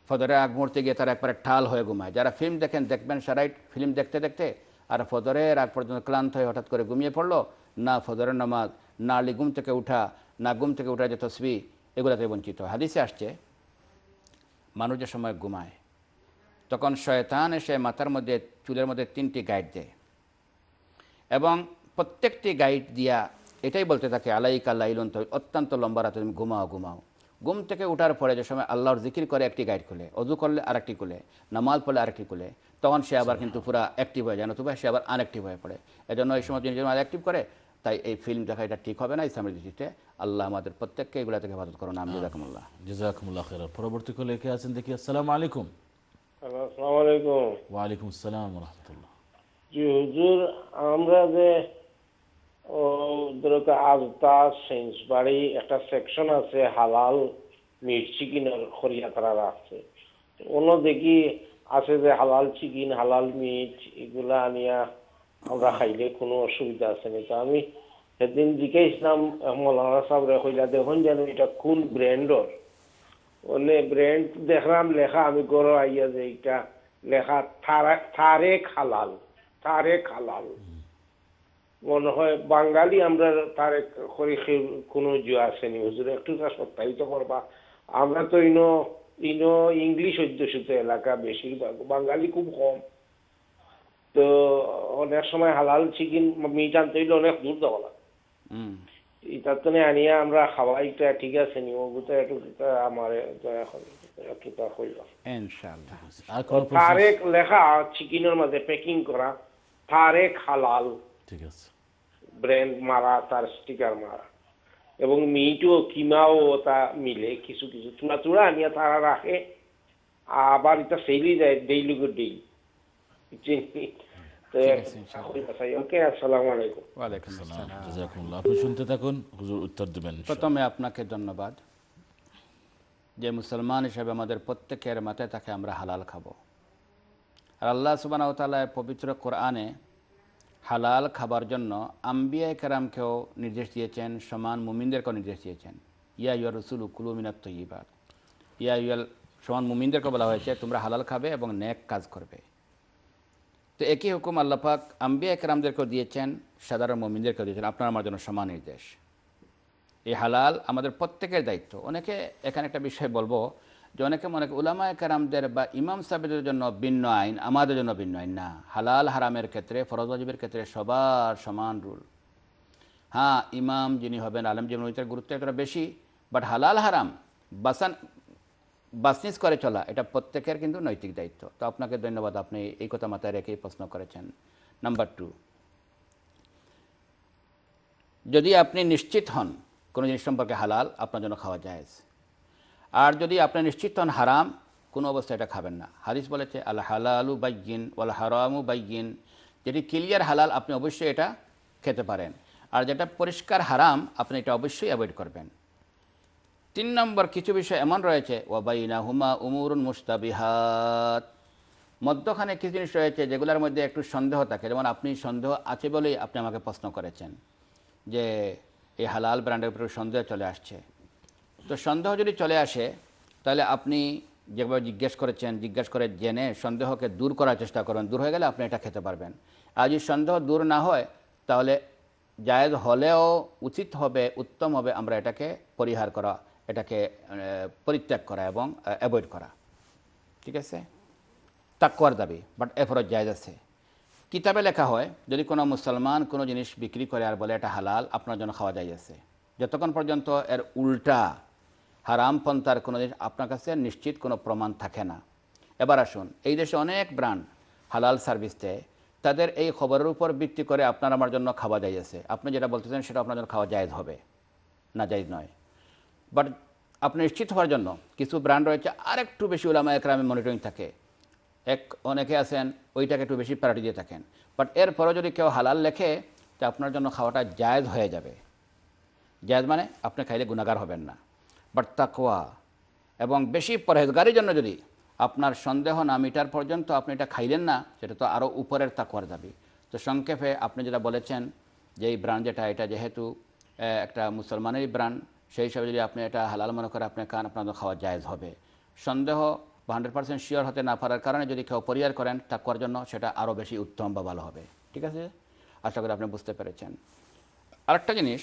ফদরে আগ মুহূর্তে গিয়ে তারা একবারে ঠাল হয়ে ঘুমায় যারা ফিল্ম দেখেন দেখবেন সারাইট ফিল্ম দেখতে দেখতে আর ফজরের আগ পর্যন্ত ক্লান্ত হয়ে হঠাৎ করে ঘুমিয়ে পড়লো না ফজরের নামাজ না আলি ঘুম থেকে উঠা না ঘুম থেকে উঠা যে তসবি এগুলাতে বঞ্চিত হাদিসে আসছে মানুষ যে সময় ঘুমায় তখন শয়তান এসে মাথার মধ্যে চুলের মধ্যে তিনটি গাইড দেয় এবং প্রত্যেকটি গাইড দিয়া এটাই বলতে থাকে আলাইকা লাইলুন তো অত্যন্ত লম্বা রাতে তুমি ঘুমাও ঘুমাও ঘুম থেকে উঠার পরে যে সময় আল্লাহর জিকির করে একটি গাইড খুলে অজু করলে আরেকটি খুলে নামাজ পড়লে আরেকটি খুলে তখন সে আবার আচ্ছা। কিন্তু পুরো অ্যাক্টিভ হয়ে যায় নতুবা সে আবার আনঅ্যাক্টিভ হয়ে পড়ে এজন্য এই সময় যেন অ্যাক্টিভ করে তাই এই ফিল্ম দেখা এটা ঠিক হবে না ইসলামের দৃষ্টিতে আল্লাহ আমাদের প্রত্যেককে এগুলা থেকে হেফাজত করো নাম জেজাকুমুল্লাহ পরবর্তী কলে কে আছেন দেখি আসসালামু আলাইকুম আসসালামু আলাইকুম ওয়ালাইকুম আসসালাম জি হুজুর আমরা যে ও ধরো আজতা সেন্স বাড়ি একটা সেকশন আছে হালাল মির্চি কিনার খরিয়া আছে অন্য দেখি আছে যে হালাল চিকেন হালাল মিট এগুলা আনিয়া আমরা খাইলে কোনো অসুবিধা আছে না তো আমি সেদিন জিজ্ঞেসলাম মৌলানা সাহেবরে কইলা দেখুন যেন এটা কোন ব্র্যান্ডর অন্য ব্র্যান্ড দেখলাম লেখা আমি গরো আইয়া যে এটা লেখা থারে খালাল থারে খালাল মনে হয় বাঙালি আমরা তারে করে কোনো জুয়া ইয়ে আসেনি হুজুর একটু সত্যায়িত করবা আমরা তো ইনো ইনো ইংলিশ অধ্যুষিত এলাকা বেশিরভাগ বাঙালি খুব কম তো অনেক সময় হালাল চিকেন মিট আনতে অনেক দূর দেওয়া লাগে তো আনিয়া আমরা তো ঠিক আছে নি ওগুলো একটু আমার দয়া করে কৃপা করিল তারেক লেখা চিকেনের মধ্যে প্যাকিং করা তারেক হালাল ঠিক আছে ব্র্যান্ড মারা তার স্টিকার মারা এবং মিটও কিমাও তা মিলে কিছু কিছু চূড়া চূড়া আনিয়া তারা রাখে আবার এটা সেলি যায় ডেইলি গো ডেইলি প্রথমে আপনাকে ধন্যবাদ যে মুসলমান হিসেবে আমাদের প্রত্যেকের মাথায় তাকে আমরা হালাল খাবো আর আল্লাহ সুবাহ পবিত্র কোরআনে হালাল খাবার জন্য আম্বিয়া কেরামকেও নির্দেশ দিয়েছেন সমান মুমিনদেরকেও নির্দেশ দিয়েছেন ইয়া ইয়া রসুল উকুল মিনাত তৈবাদ ইয়া ইয়াল সমান মুমিনদেরকে বলা হয়েছে তোমরা হালাল খাবে এবং ন্যাক কাজ করবে তো একই হুকুম আল্লাপাক আম্বিয়া একরামদেরকেও দিয়েছেন সাধারণ মমিনদেরকেও দিয়েছেন আপনার আমার জন্য সমান নির্দেশ এই হালাল আমাদের প্রত্যেকের দায়িত্ব অনেকে এখানে একটা বিষয় বলবো যে অনেকে মনে উলামায় কারামদের বা ইমাম সাহেবদের জন্য ভিন্ন আইন আমাদের জন্য ভিন্ন আইন না হালাল হারামের ক্ষেত্রে ফরজ আজিবের ক্ষেত্রে সবার সমান রুল হ্যাঁ ইমাম যিনি হবেন আলম জীবন ওইটার গুরুত্ব একটা বেশি বাট হালাল হারাম বাসান বাসনিস করে চলা এটা প্রত্যেকের কিন্তু নৈতিক দায়িত্ব তো আপনাকে ধন্যবাদ আপনি এই কথা মাথায় রেখেই প্রশ্ন করেছেন নাম্বার টু যদি আপনি নিশ্চিত হন কোনো জিনিস সম্পর্কে হালাল আপনার জন্য খাওয়া যায় আর যদি আপনি নিশ্চিত হন হারাম কোনো অবস্থায় এটা খাবেন না হাদিস বলেছে আল হালালু বাইগিন ওয়াল হারামু বাইগিন যেটি ক্লিয়ার হালাল আপনি অবশ্যই এটা খেতে পারেন আর যেটা পরিষ্কার হারাম আপনি এটা অবশ্যই অ্যাভয়েড করবেন তিন নম্বর কিছু বিষয় এমন রয়েছে ওয়াবাইনা হুমা উমুরুন মুস্তাবিহাত মধ্যখানে কিছু জিনিস রয়েছে যেগুলোর মধ্যে একটু সন্দেহ থাকে যেমন আপনি সন্দেহ আছে বলেই আপনি আমাকে প্রশ্ন করেছেন যে এই হালাল ব্র্যান্ডের উপরে সন্দেহ চলে আসছে তো সন্দেহ যদি চলে আসে তাহলে আপনি যেভাবে জিজ্ঞেস করেছেন জিজ্ঞেস করে জেনে সন্দেহকে দূর করার চেষ্টা করবেন দূর হয়ে গেলে আপনি এটা খেতে পারবেন আর যদি সন্দেহ দূর না হয় তাহলে জায়েজ হলেও উচিত হবে উত্তম হবে আমরা এটাকে পরিহার করা এটাকে পরিত্যাগ করা এবং অ্যাভয়েড করা ঠিক আছে কর দাবি বাট এরপরও জায়েজ আছে কিতাবে লেখা হয় যদি কোনো মুসলমান কোনো জিনিস বিক্রি করে আর বলে এটা হালাল আপনার জন্য খাওয়া আছে যতক্ষণ পর্যন্ত এর উল্টা হারাম পন্থার কোনো জিনিস আপনার কাছে নিশ্চিত কোনো প্রমাণ থাকে না এবার আসুন এই দেশে অনেক ব্র্যান্ড হালাল সার্ভিস দেয় তাদের এই খবরের উপর ভিত্তি করে আপনার আমার জন্য খাওয়া যায় আছে আপনি যেটা বলতেছেন সেটা আপনার জন্য খাওয়া জায়জ হবে না জায়জ নয় বাট আপনি নিশ্চিত হওয়ার জন্য কিছু ব্র্যান্ড রয়েছে আর একটু বেশি ওলামা একরামে মনিটরিং থাকে এক অনেকে আছেন ওইটাকে একটু বেশি প্যারাটি দিয়ে থাকেন বাট এরপরেও যদি কেউ হালাল লেখে তা আপনার জন্য খাওয়াটা জায়জ হয়ে যাবে জায়জ মানে আপনি খাইলে গুণাগার হবেন না বার্তাকোয়া এবং বেশি পরহেজগারের জন্য যদি আপনার সন্দেহ না মিটার পর্যন্ত আপনি এটা খাইলেন না সেটা তো আরও উপরের তাকোয়ার দাবি তো সংক্ষেপে আপনি যেটা বলেছেন যে এই ব্রান্ড যেটা এটা যেহেতু একটা মুসলমানেরই ব্রান্ড সেই হিসাবে যদি আপনি এটা হালাল মনে করে আপনার কান আপনার খাওয়া জায়জ হবে সন্দেহ হান্ড্রেড পার্সেন্ট শিওর হতে না পারার কারণে যদি কেউ পরিহার করেন তাকুয়ার করার জন্য সেটা আরও বেশি উত্তম বা ভালো হবে ঠিক আছে আশা করি আপনি বুঝতে পেরেছেন আরেকটা জিনিস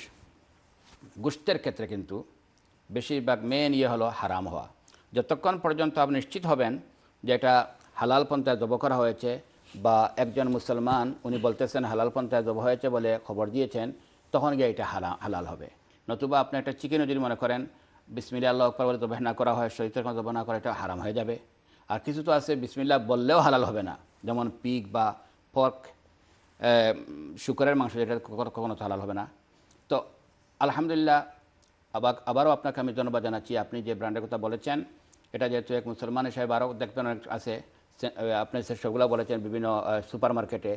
গুস্তের ক্ষেত্রে কিন্তু বেশিরভাগ মেন ইয়ে হলো হারাম হওয়া যতক্ষণ পর্যন্ত আপনি নিশ্চিত হবেন যে এটা হালাল পন্থায় জব করা হয়েছে বা একজন মুসলমান উনি বলতেছেন হালাল পন্থায় জব হয়েছে বলে খবর দিয়েছেন তখন গিয়ে এটা হালা হালাল হবে নতুবা আপনি একটা চিকেন যদি মনে করেন বিসমিল্লা আল্লাহ আকবর বলে না করা হয় শরীরের কোনো না করা এটা হারাম হয়ে যাবে আর কিছু তো আছে বিসমিল্লা বললেও হালাল হবে না যেমন পিক বা পর্ক শুকরের মাংস যেটা কখনো হালাল হবে না তো আলহামদুলিল্লাহ আবার আবারও আপনাকে আমি ধন্যবাদ জানাচ্ছি আপনি যে ব্র্যান্ডের কথা বলেছেন এটা যেহেতু এক মুসলমান হিসাবে আরও দেখবেন অনেক আছে আপনি সেগুলো বলেছেন বিভিন্ন সুপার মার্কেটে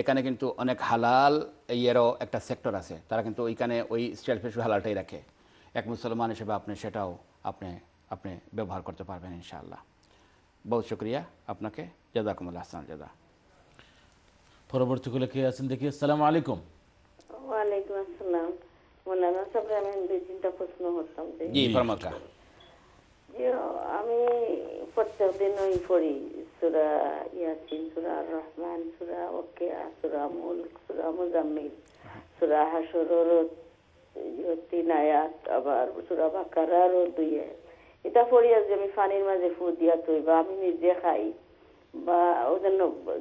এখানে কিন্তু অনেক হালাল ইয়েরও একটা সেক্টর আছে তারা কিন্তু ওইখানে ওই স্টেল ফিশ হালালটাই রাখে এক মুসলমান হিসেবে আপনি সেটাও আপনি আপনি ব্যবহার করতে পারবেন ইনশাআল্লাহ বহুত শুক্রিয়া আপনাকে জাদাকুমুল্লা হাসান জাদা পরবর্তী কে আছেন দেখি আসসালামু আলাইকুম ওয়ালাইকুম আসসালাম মানে আমি सगळ्यांना बेचिंता फसणं होता जी फरमाता আমি প্রত্যেকদিন ওই পড়ি সুরা ইয়াসিন সুরা রহমান সুরা ওকে সুরা মুলক সুরা মুজাম্মিল সুরা হাসরর তিন আয়াত আবার সুরা বাকারারও দুই এটা পড়ি যে আমি পানির মাঝে ফু দিয়া বা আমি নিজে খাই বা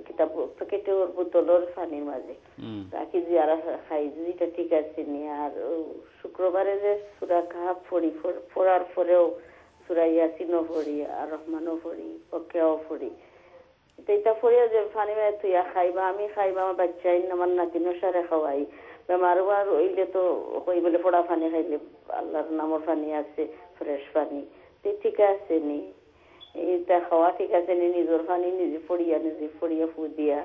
কিতাব প্যাকেটে ওর বোতলর পানির মাঝে বাকি জিয়ারা খাই যেটা ঠিক আছে নি আর শুক্রবারে যে সুরা কাহা পড়ি পড়ার পরেও সুরা ইয়াসিনও পড়ি আর রহমানও পড়ি ওকেও পড়ি এটা পড়িয়া যে পানি মাঝে তুইয়া খাইবা আমি খাইবা আমার বাচ্চাই আমার নাতিনও সারে খাওয়াই বেমার আর ওইলে তো কই বলে পোড়া পানি খাইলে আল্লাহর নামর পানি আছে ফ্রেশ পানি ঠিক আছে নি এটা ঠিক আছে নি নিজের নিজে নিজে ফু দিয়া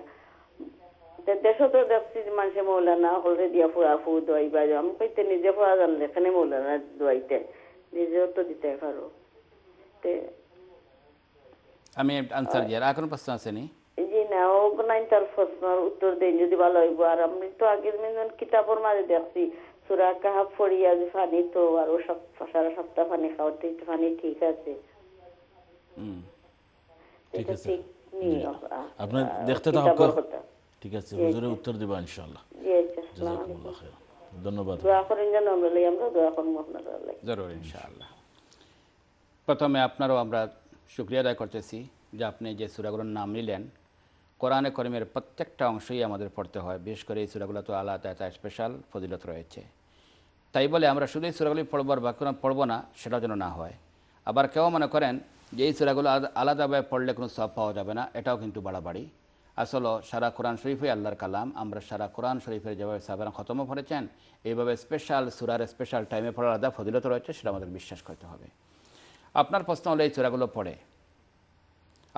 তো দেখছি মানুষে মৌলানা হলরে দিয়া ফুয়া ফু দোয়াইবা আমি কইতে নিজে জানলে এখানে মৌলানা দোয়াইতে নিজেও তো দিতে পারো আমি আনসার দিয়ে আর কোনো প্রশ্ন আছে নি জি না ও প্রশ্নের উত্তর দেন যদি ভালো হইব আর আমি তো আগের মিনজন কিতাবর মাঝে দেখছি সুরা কাহা ফড়িয়া যে পানি তো আর ও সব সারা সপ্তাহ পানি খাওয়াতে পানি ঠিক আছে ঠিক আছে দেখতে ঠিক আছে হুজুরে উত্তর দিবা ইনশাআল্লাহ আচ্ছা, জাযাকুমুল্লাহ ধন্যবাদ জরুর ইনশাআল্লাহ প্রথমে আপনারও আমরা শুক্রিয়া আদায় করতেছি যে আপনি যে সুরাগুলোর নাম নিলেন কোরআনে করিমের প্রত্যেকটা অংশই আমাদের পড়তে হয় বিশেষ করে এই সুরাগুলো তো আলাদা একটা স্পেশাল ফজিলত রয়েছে তাই বলে আমরা শুধু এই সুরাগুলি পড়বার বা পড়বো না সেটা যেন না হয় আবার কেউ মনে করেন যে এই সুরাগুলো আলাদাভাবে পড়লে কোনো সব পাওয়া যাবে না এটাও কিন্তু বাড়াবাড়ি আসলে সারা কোরআন শরীফে আল্লাহর কালাম আমরা সারা কোরআন শরীফের যেভাবে সাবান খতমও পড়েছেন এইভাবে স্পেশাল সুরার স্পেশাল টাইমে পড়ার আলাদা ফজিলত রয়েছে সেটা আমাদের বিশ্বাস করতে হবে আপনার প্রশ্ন হলো এই চূড়াগুলো পড়ে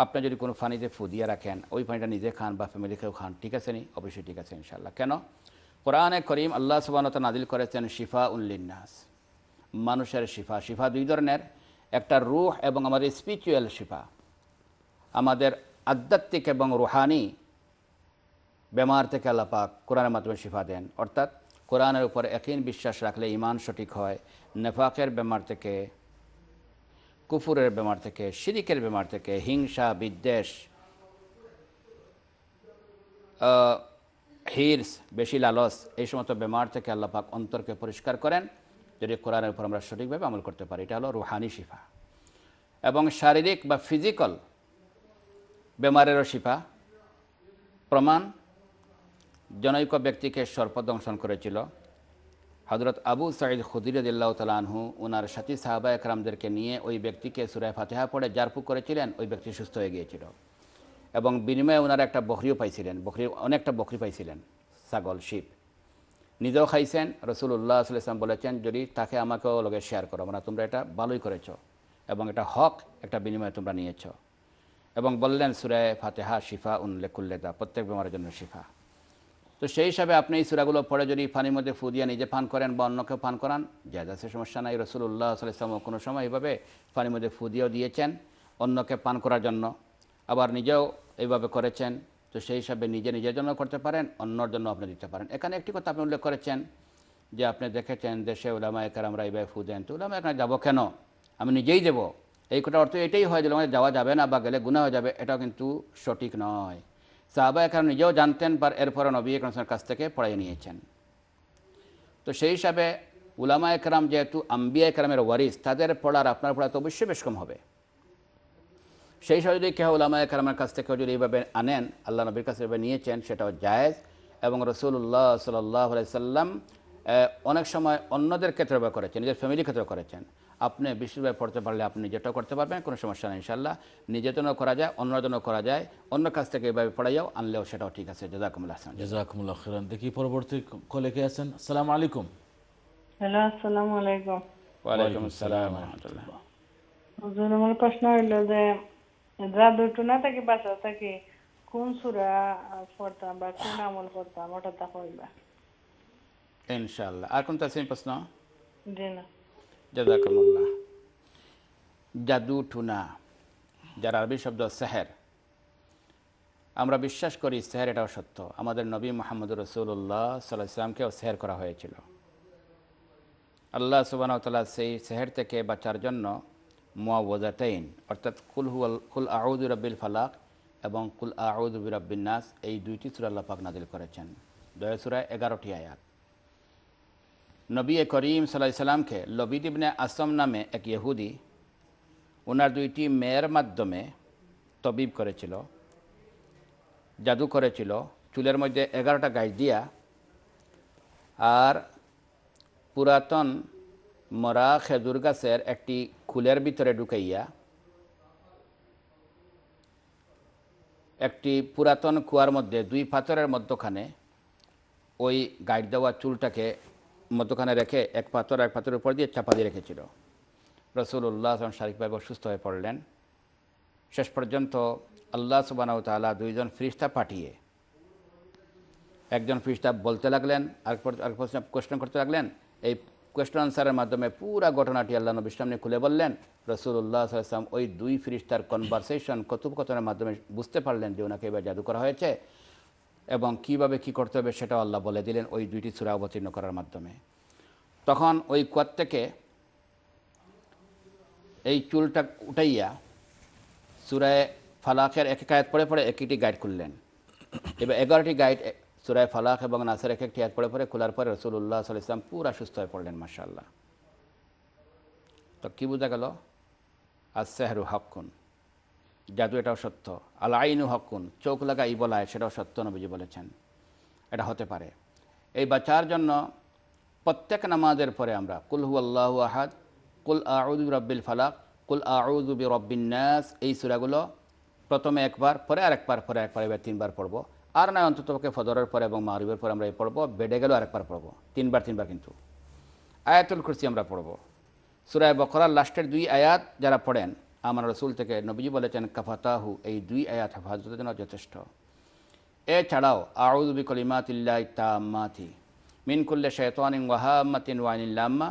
আপনি যদি কোনো ফানিতে ফু দিয়ে রাখেন ওই পানিটা নিজে খান বা ফ্যামিলিকেও খান ঠিক আছে নি অবশ্যই ঠিক আছে ইনশাল্লাহ কেন কোরআনে করিম আল্লাহ সুবানত নাজিল করেছেন শিফা উল্লিন্নাস মানুষের শিফা শিফা দুই ধরনের একটা রুহ এবং আমাদের স্পিরিচুয়াল শিফা আমাদের আধ্যাত্মিক এবং রুহানি বেমার থেকে আল্লাপাক কোরআনের মাধ্যমে শিফা দেন অর্থাৎ কোরআনের উপর একদিন বিশ্বাস রাখলে ইমান সঠিক হয় নেফাকের বেমার থেকে কুফুরের বেমার থেকে শিরিকের বেমার থেকে হিংসা বিদ্বেষ হিরস বেশি লালস এই সমস্ত বেমার থেকে আল্লাপাক অন্তরকে পরিষ্কার করেন যদি কোরআনের উপর আমরা সঠিকভাবে আমল করতে পারি এটা হলো রুহানি শিফা এবং শারীরিক বা ফিজিক্যাল বেমারেরও শিফা প্রমাণ জনৈক ব্যক্তিকে সর্পদংশন করেছিল হজরত আবু সাঈদ খুদিরদুল্লাহ তালাহু ওনার সাথী সাহাবা একরামদেরকে নিয়ে ওই ব্যক্তিকে সুরায় ফাতেহা পড়ে জারফু করেছিলেন ওই ব্যক্তি সুস্থ হয়ে গিয়েছিল এবং বিনিময়ে ওনারা একটা বকরিও পাইছিলেন বকরি অনেকটা বকরি পাইছিলেন ছাগল শিপ নিজেও খাইছেন উল্লাহ সাল্লাম বলেছেন যদি তাকে আমাকেও লগে শেয়ার করো মানে তোমরা এটা ভালোই করেছ এবং এটা হক একটা বিনিময়ে তোমরা নিয়েছ এবং বললেন সুরায় ফাতেহা শিফা উল্লেখুল্লেদা প্রত্যেক বেমারের জন্য শিফা তো সেই হিসাবে আপনি এই সুরাগুলো পড়ে যদি পানির মধ্যে ফু দিয়ে নিজে পান করেন বা অন্যকে পান করান যা যা সে সমস্যা নাই উল্লাহ সাল্লাম কোনো সময় এইভাবে পানির মধ্যে ফু দিয়েও দিয়েছেন অন্যকে পান করার জন্য আবার নিজেও এইভাবে করেছেন তো সেই হিসাবে নিজে নিজের জন্য করতে পারেন অন্যর জন্য আপনি দিতে পারেন এখানে একটি কথা আপনি উল্লেখ করেছেন যে আপনি দেখেছেন দেশে ওলামা একার আমরা এইভাবে ফু দেন তো ওলামা এখানে যাবো কেন আমি নিজেই দেবো এই কথা অর্থ এটাই হয় যে ওলামায় যাওয়া যাবে না বা গেলে গুণা হয়ে যাবে এটাও কিন্তু সঠিক নয় সাহাবা এখানে নিজেও জানতেন বা এরপরে নবী একরমের কাছ থেকে পড়াই নিয়েছেন তো সেই হিসাবে উলামা একরাম যেহেতু আম্বিয়া একরামের ওয়ারিস তাদের পড়ার আপনার পড়া তো অবশ্যই বেশ কম হবে সেই সময় যদি কেউ উলামা একরামের কাছ থেকেও যদি এইভাবে আনেন আল্লাহ নবীর কাছে এভাবে নিয়েছেন সেটাও জায়েজ এবং রসুল্লাহ সাল্লাহ সাল্লাম অনেক সময় অন্যদের ক্ষেত্রে করেছেন নিজের ফ্যামিলির ক্ষেত্রে করেছেন আপনি বিশেষভাবে পড়তে পারলে আপনি নিজেটাও করতে পারবেন কোনো সমস্যা নেই ইনশাল্লাহ নিজের জন্য করা যায় অন্যের জন্য করা যায় অন্য কাছ থেকে এইভাবে পড়াই যাও আনলেও সেটাও ঠিক আছে জাজাকুমুল্লাহ হাসান জাজাকুমুল্লাহ খান দেখি পরবর্তী কলে কে আছেন সালাম আলাইকুম হ্যালো আসসালামু আলাইকুম ওয়ালাইকুম আসসালাম রহমতুল্লাহ আমার প্রশ্ন হইল যে থাকি বাসা কোন সুরা পড়তাম বা কোন আমল করতাম ওটা ইনশাআল্লাহ আর কোন প্রশ্ন জি না জাদু টুনা যার আরবি শব্দ সেহের আমরা বিশ্বাস করি সেহের এটাও সত্য আমাদের নবী মোহাম্মদ রসুল্লাহ সাল্লাহ ইসলামকেও সেহের করা হয়েছিল আল্লাহ সুবান সেই সেহের থেকে বাঁচার জন্য মোয়াবজাটাইন অর্থাৎ কুল হুয়াল কুল আউদ রাব্বিল ফালাক এবং কুল আউদ নাস এই দুইটি সুরা পাক নাজিল করেছেন দয়া সুরা এগারোটি আয়াত নবী করিম সাল্লা সাল্লামকে লবি ইবনে আসম নামে এক ইহুদি ওনার দুইটি মেয়ের মাধ্যমে তবিব করেছিল জাদু করেছিল চুলের মধ্যে এগারোটা গাছ দিয়া আর পুরাতন মরা খেজুর গাছের একটি খুলের ভিতরে ঢুকাইয়া একটি পুরাতন কুয়ার মধ্যে দুই পাথরের মধ্যখানে ওই গাইড দেওয়া চুলটাকে মধ্যখানে রেখে এক পাথর এক পাথরের উপর দিয়ে চাপা দিয়ে রেখেছিল রসুল্লাহ আসলাম শারীরিকভাবে অসুস্থ হয়ে পড়লেন শেষ পর্যন্ত আল্লাহ সুবানাউ তালা দুইজন ফ্রিস্তা পাঠিয়ে একজন ফ্রিস্তা বলতে লাগলেন আর প্রশ্ন করতে লাগলেন এই কোয়েশ্চন আনসারের মাধ্যমে পুরা ঘটনাটি আল্লাহ নবীর সামনে খুলে বললেন রসুল্লাহ সাল্লাম ওই দুই ফিরিস্তার কনভারসেশন কথোপকথনের মাধ্যমে বুঝতে পারলেন যে ওনাকে এবার জাদু করা হয়েছে এবং কিভাবে কি করতে হবে সেটাও আল্লাহ বলে দিলেন ওই দুইটি সুরা অবতীর্ণ করার মাধ্যমে তখন ওই কুয়ার থেকে এই চুলটা উঠাইয়া সুরায় ফালাকের এক এক আয়াত পড়ে পরে একটি গাইড খুললেন এবার এগারোটি গাইড সুরায় ফালাক এবং নাসের এক একটি এক পড়ে পরে খোলার পরে রসুল্লাহ সাল ইসলাম পুরা সুস্থ হয়ে পড়লেন মাসাল্লাহ তো কী বোঝা গেল আর সেহরু হকুন জাদু এটাও সত্য আল আইনু হকুন চোখ লাগা ইবলায় সেটাও সত্য নবীজি বলেছেন এটা হতে পারে এই বাচ্চার জন্য প্রত্যেক নামাজের পরে আমরা কুল হু আল্লাহ আহাদ কুল আউদ রব্বিল ফালাক কুল আউদ রব্বিন্যাস এই সুরাগুলো প্রথমে একবার পরে আরেকবার পরে একবার এবার তিনবার পড়বো আর নয় অন্ততপক্ষে ফদরের পরে এবং মাহরিবের পরে আমরা এই পড়বো বেডে গেলেও আরেকবার পড়বো তিনবার তিনবার কিন্তু আয়াতুল কুরসি আমরা পড়বো সুরায় বকরার লাস্টের দুই আয়াত যারা পড়েন আমার রসুল থেকে নবীজি বলেছেন কাফাতাহু এই দুই আয়াত হেফাজতের জন্য যথেষ্ট এছাড়াও আউজবি কলিমাতিল্লাহ ইতামাতি মিনকুল্লে শেতানিং ওয়াহাম্মাতিন ওয়াইনিল্লাম্মা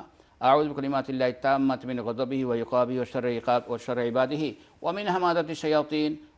আউজ কলিমাতিল্লাহ তাম্মাত মিন গজবিহি ওয়াইকাবিহি ওশর ইকাব ওশর ইবাদিহি ওয়ামিন হামাদাতি শয়াতিন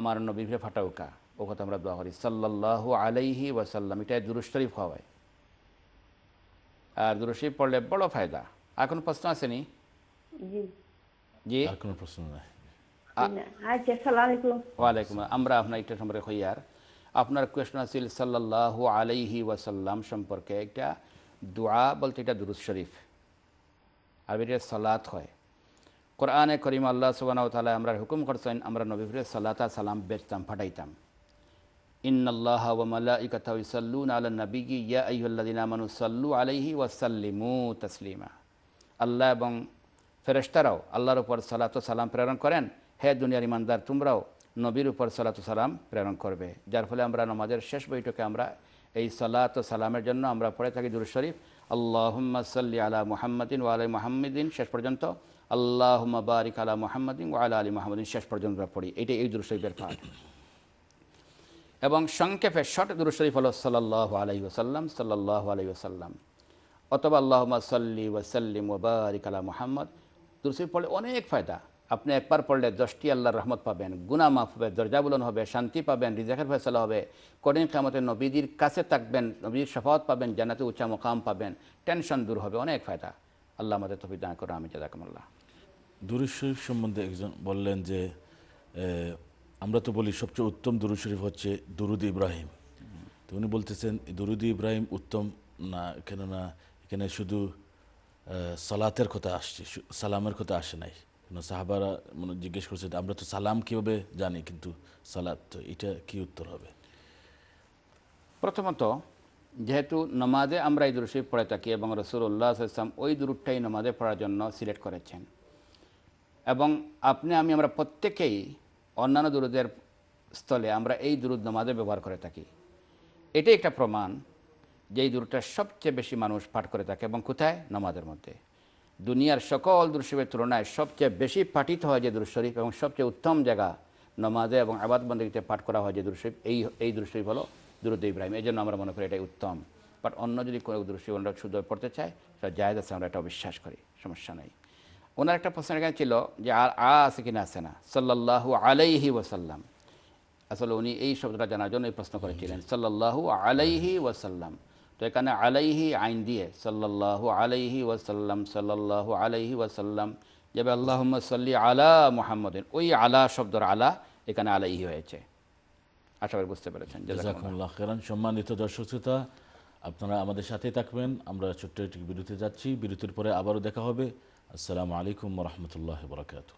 আমার নবী ভে ফাটাউকা ও কথা আমরা দোয়া করি সাল্লাহ আলাইহি ওয়াসাল্লাম এটা দুরুশরীফ হওয়ায় আর দুরুশরীফ পড়লে বড় ফায়দা এখন প্রশ্ন আসেনি প্রশ্ন আচ্ছা, আমরা আপনার এটা সম্পর্কে হইয়ার আপনার কোয়েশন আছিল সাল্লাহ আলাইহি ওয়াসাল্লাম সম্পর্কে একটা দোয়া বলতে এটা দুরুদ শরীফ আর এটা সালাত হয় কোরআনে করিম আল্লাহ সুবানাও তালা আমরা হুকুম করছেন আমরা নবীফরে সাল্লাতা সালাম বেচতাম ফাটাইতাম ইন্নআল্লাহ ওমাল্লা ইকথা ইসাল্লুন আল্লাহ নবী ইয়া আইহ্লাদিন আমানু সাল্লু আলাইহি ওয়াসাল্লিমু তসলিমা আল্লাহ এবং ফেরেস্তারাও আল্লাহর উপর সালাত সালাম প্রেরণ করেন হে দুনিয়ার ইমানদার তোমরাও নবীর উপর সালাত সালাম প্রেরণ করবে যার ফলে আমরা নমাজের শেষ বৈঠকে আমরা এই সালাত সালামের জন্য আমরা পড়ে থাকি দুরুশরীফ আল্লাহম্মা সাল্লি আলা মোহাম্মদিন ওয়াল মোহাম্মদিন শেষ পর্যন্ত আল্লাহম্মা বারিক আলা মোহাম্মদিন ওয়াল আলী মোহাম্মদিন শেষ পর্যন্ত পড়ি এটা এই দুরুশরীফের পাঠ এবং সংক্ষেপে শট দুরুশরীফ হল সাল্লাহ আলাই ওসাল্লাম সাল্লাহ আলাই ওসাল্লাম অথবা আল্লাহম্মা সাল্লি সাল্লিম ওবারিক আলা মোহাম্মদ দুরুশরীফ পড়লে অনেক ফায়দা আপনি একবার পড়লে দশটি আল্লাহর রহমত পাবেন গুনা মাফ হবে দরজাবুলন হবে শান্তি পাবেন রিজাকের ফেসলা হবে কঠিন কামতে নবীদের কাছে থাকবেন নবীর সফাত পাবেন জানাতে উচ্চা মোকাম পাবেন টেনশন দূর হবে অনেক ফায়দা আল্লাহ আমাদের তফি দা করো আমি জাদাকমল্লা দুরুজ শরীফ সম্বন্ধে একজন বললেন যে আমরা তো বলি সবচেয়ে উত্তম দুরুজ শরীফ হচ্ছে দুরুদ ইব্রাহিম তো উনি বলতেছেন দুরুদ ইব্রাহিম উত্তম না কেননা এখানে শুধু সালাতের কথা আসছে সালামের কথা আসে নাই সাহাবারা মানে জিজ্ঞেস করছে আমরা তো সালাম কিভাবে জানি কিন্তু তো এটা কি উত্তর হবে প্রথমত যেহেতু নমাজে আমরা এই দুরুশরীফ পড়ে থাকি এবং রসুল্লাহ ইসলাম ওই দুরুদটাই নমাজে পড়ার জন্য সিলেক্ট করেছেন এবং আপনি আমি আমরা প্রত্যেকেই অন্যান্য দুরুদের স্থলে আমরা এই দুরুদ নমাজে ব্যবহার করে থাকি এটাই একটা প্রমাণ যে এই দুরুদটা সবচেয়ে বেশি মানুষ পাঠ করে থাকে এবং কোথায় নমাজের মধ্যে দুনিয়ার সকল দৃশ্যের তুলনায় সবচেয়ে বেশি পাঠিত হয় যে দুরশরীফ এবং সবচেয়ে উত্তম জায়গা নমাজে এবং আবাদ আবাদবন্দীতে পাঠ করা হয় যে দুরশরীফ এই এই দুরশরীফ হলো দুরুদ্দ ইব্রাহিম এই জন্য আমরা মনে করি এটাই উত্তম বাট অন্য যদি কোনো দুরশরীফ আমরা শুদ্ধ পড়তে চাই সেটা জায়দ আছে আমরা এটা বিশ্বাস করি সমস্যা নাই ওনার একটা প্রশ্ন এখানে ছিল যে আর আ আছে কিনা আসে না সাল্লাহ আলাইহি ওয়াসাল্লাম আসলে উনি এই শব্দটা জানার জন্য এই প্রশ্ন করেছিলেন সাল্লাহ আলাইহি ওয়াসাল্লাম তো এখানে আলাইহি আইন দিয়ে সাল্লাহ আলাইহি ওয়াসাল্লাম সাল্লাহ আলাইহি ওয়াসাল্লাম যাবে আল্লাহ সাল্লি আলা মোহাম্মদিন ওই আলা শব্দর আলা এখানে আলাইহি হয়েছে আশা করি বুঝতে পেরেছেন সম্মানিত দর্শক শ্রোতা আপনারা আমাদের সাথে থাকবেন আমরা ছোট্ট একটি বিরতি যাচ্ছি বিরতির পরে আবারও দেখা হবে আসসালামু আলাইকুম রহমতুল্লাহ বরাকাতু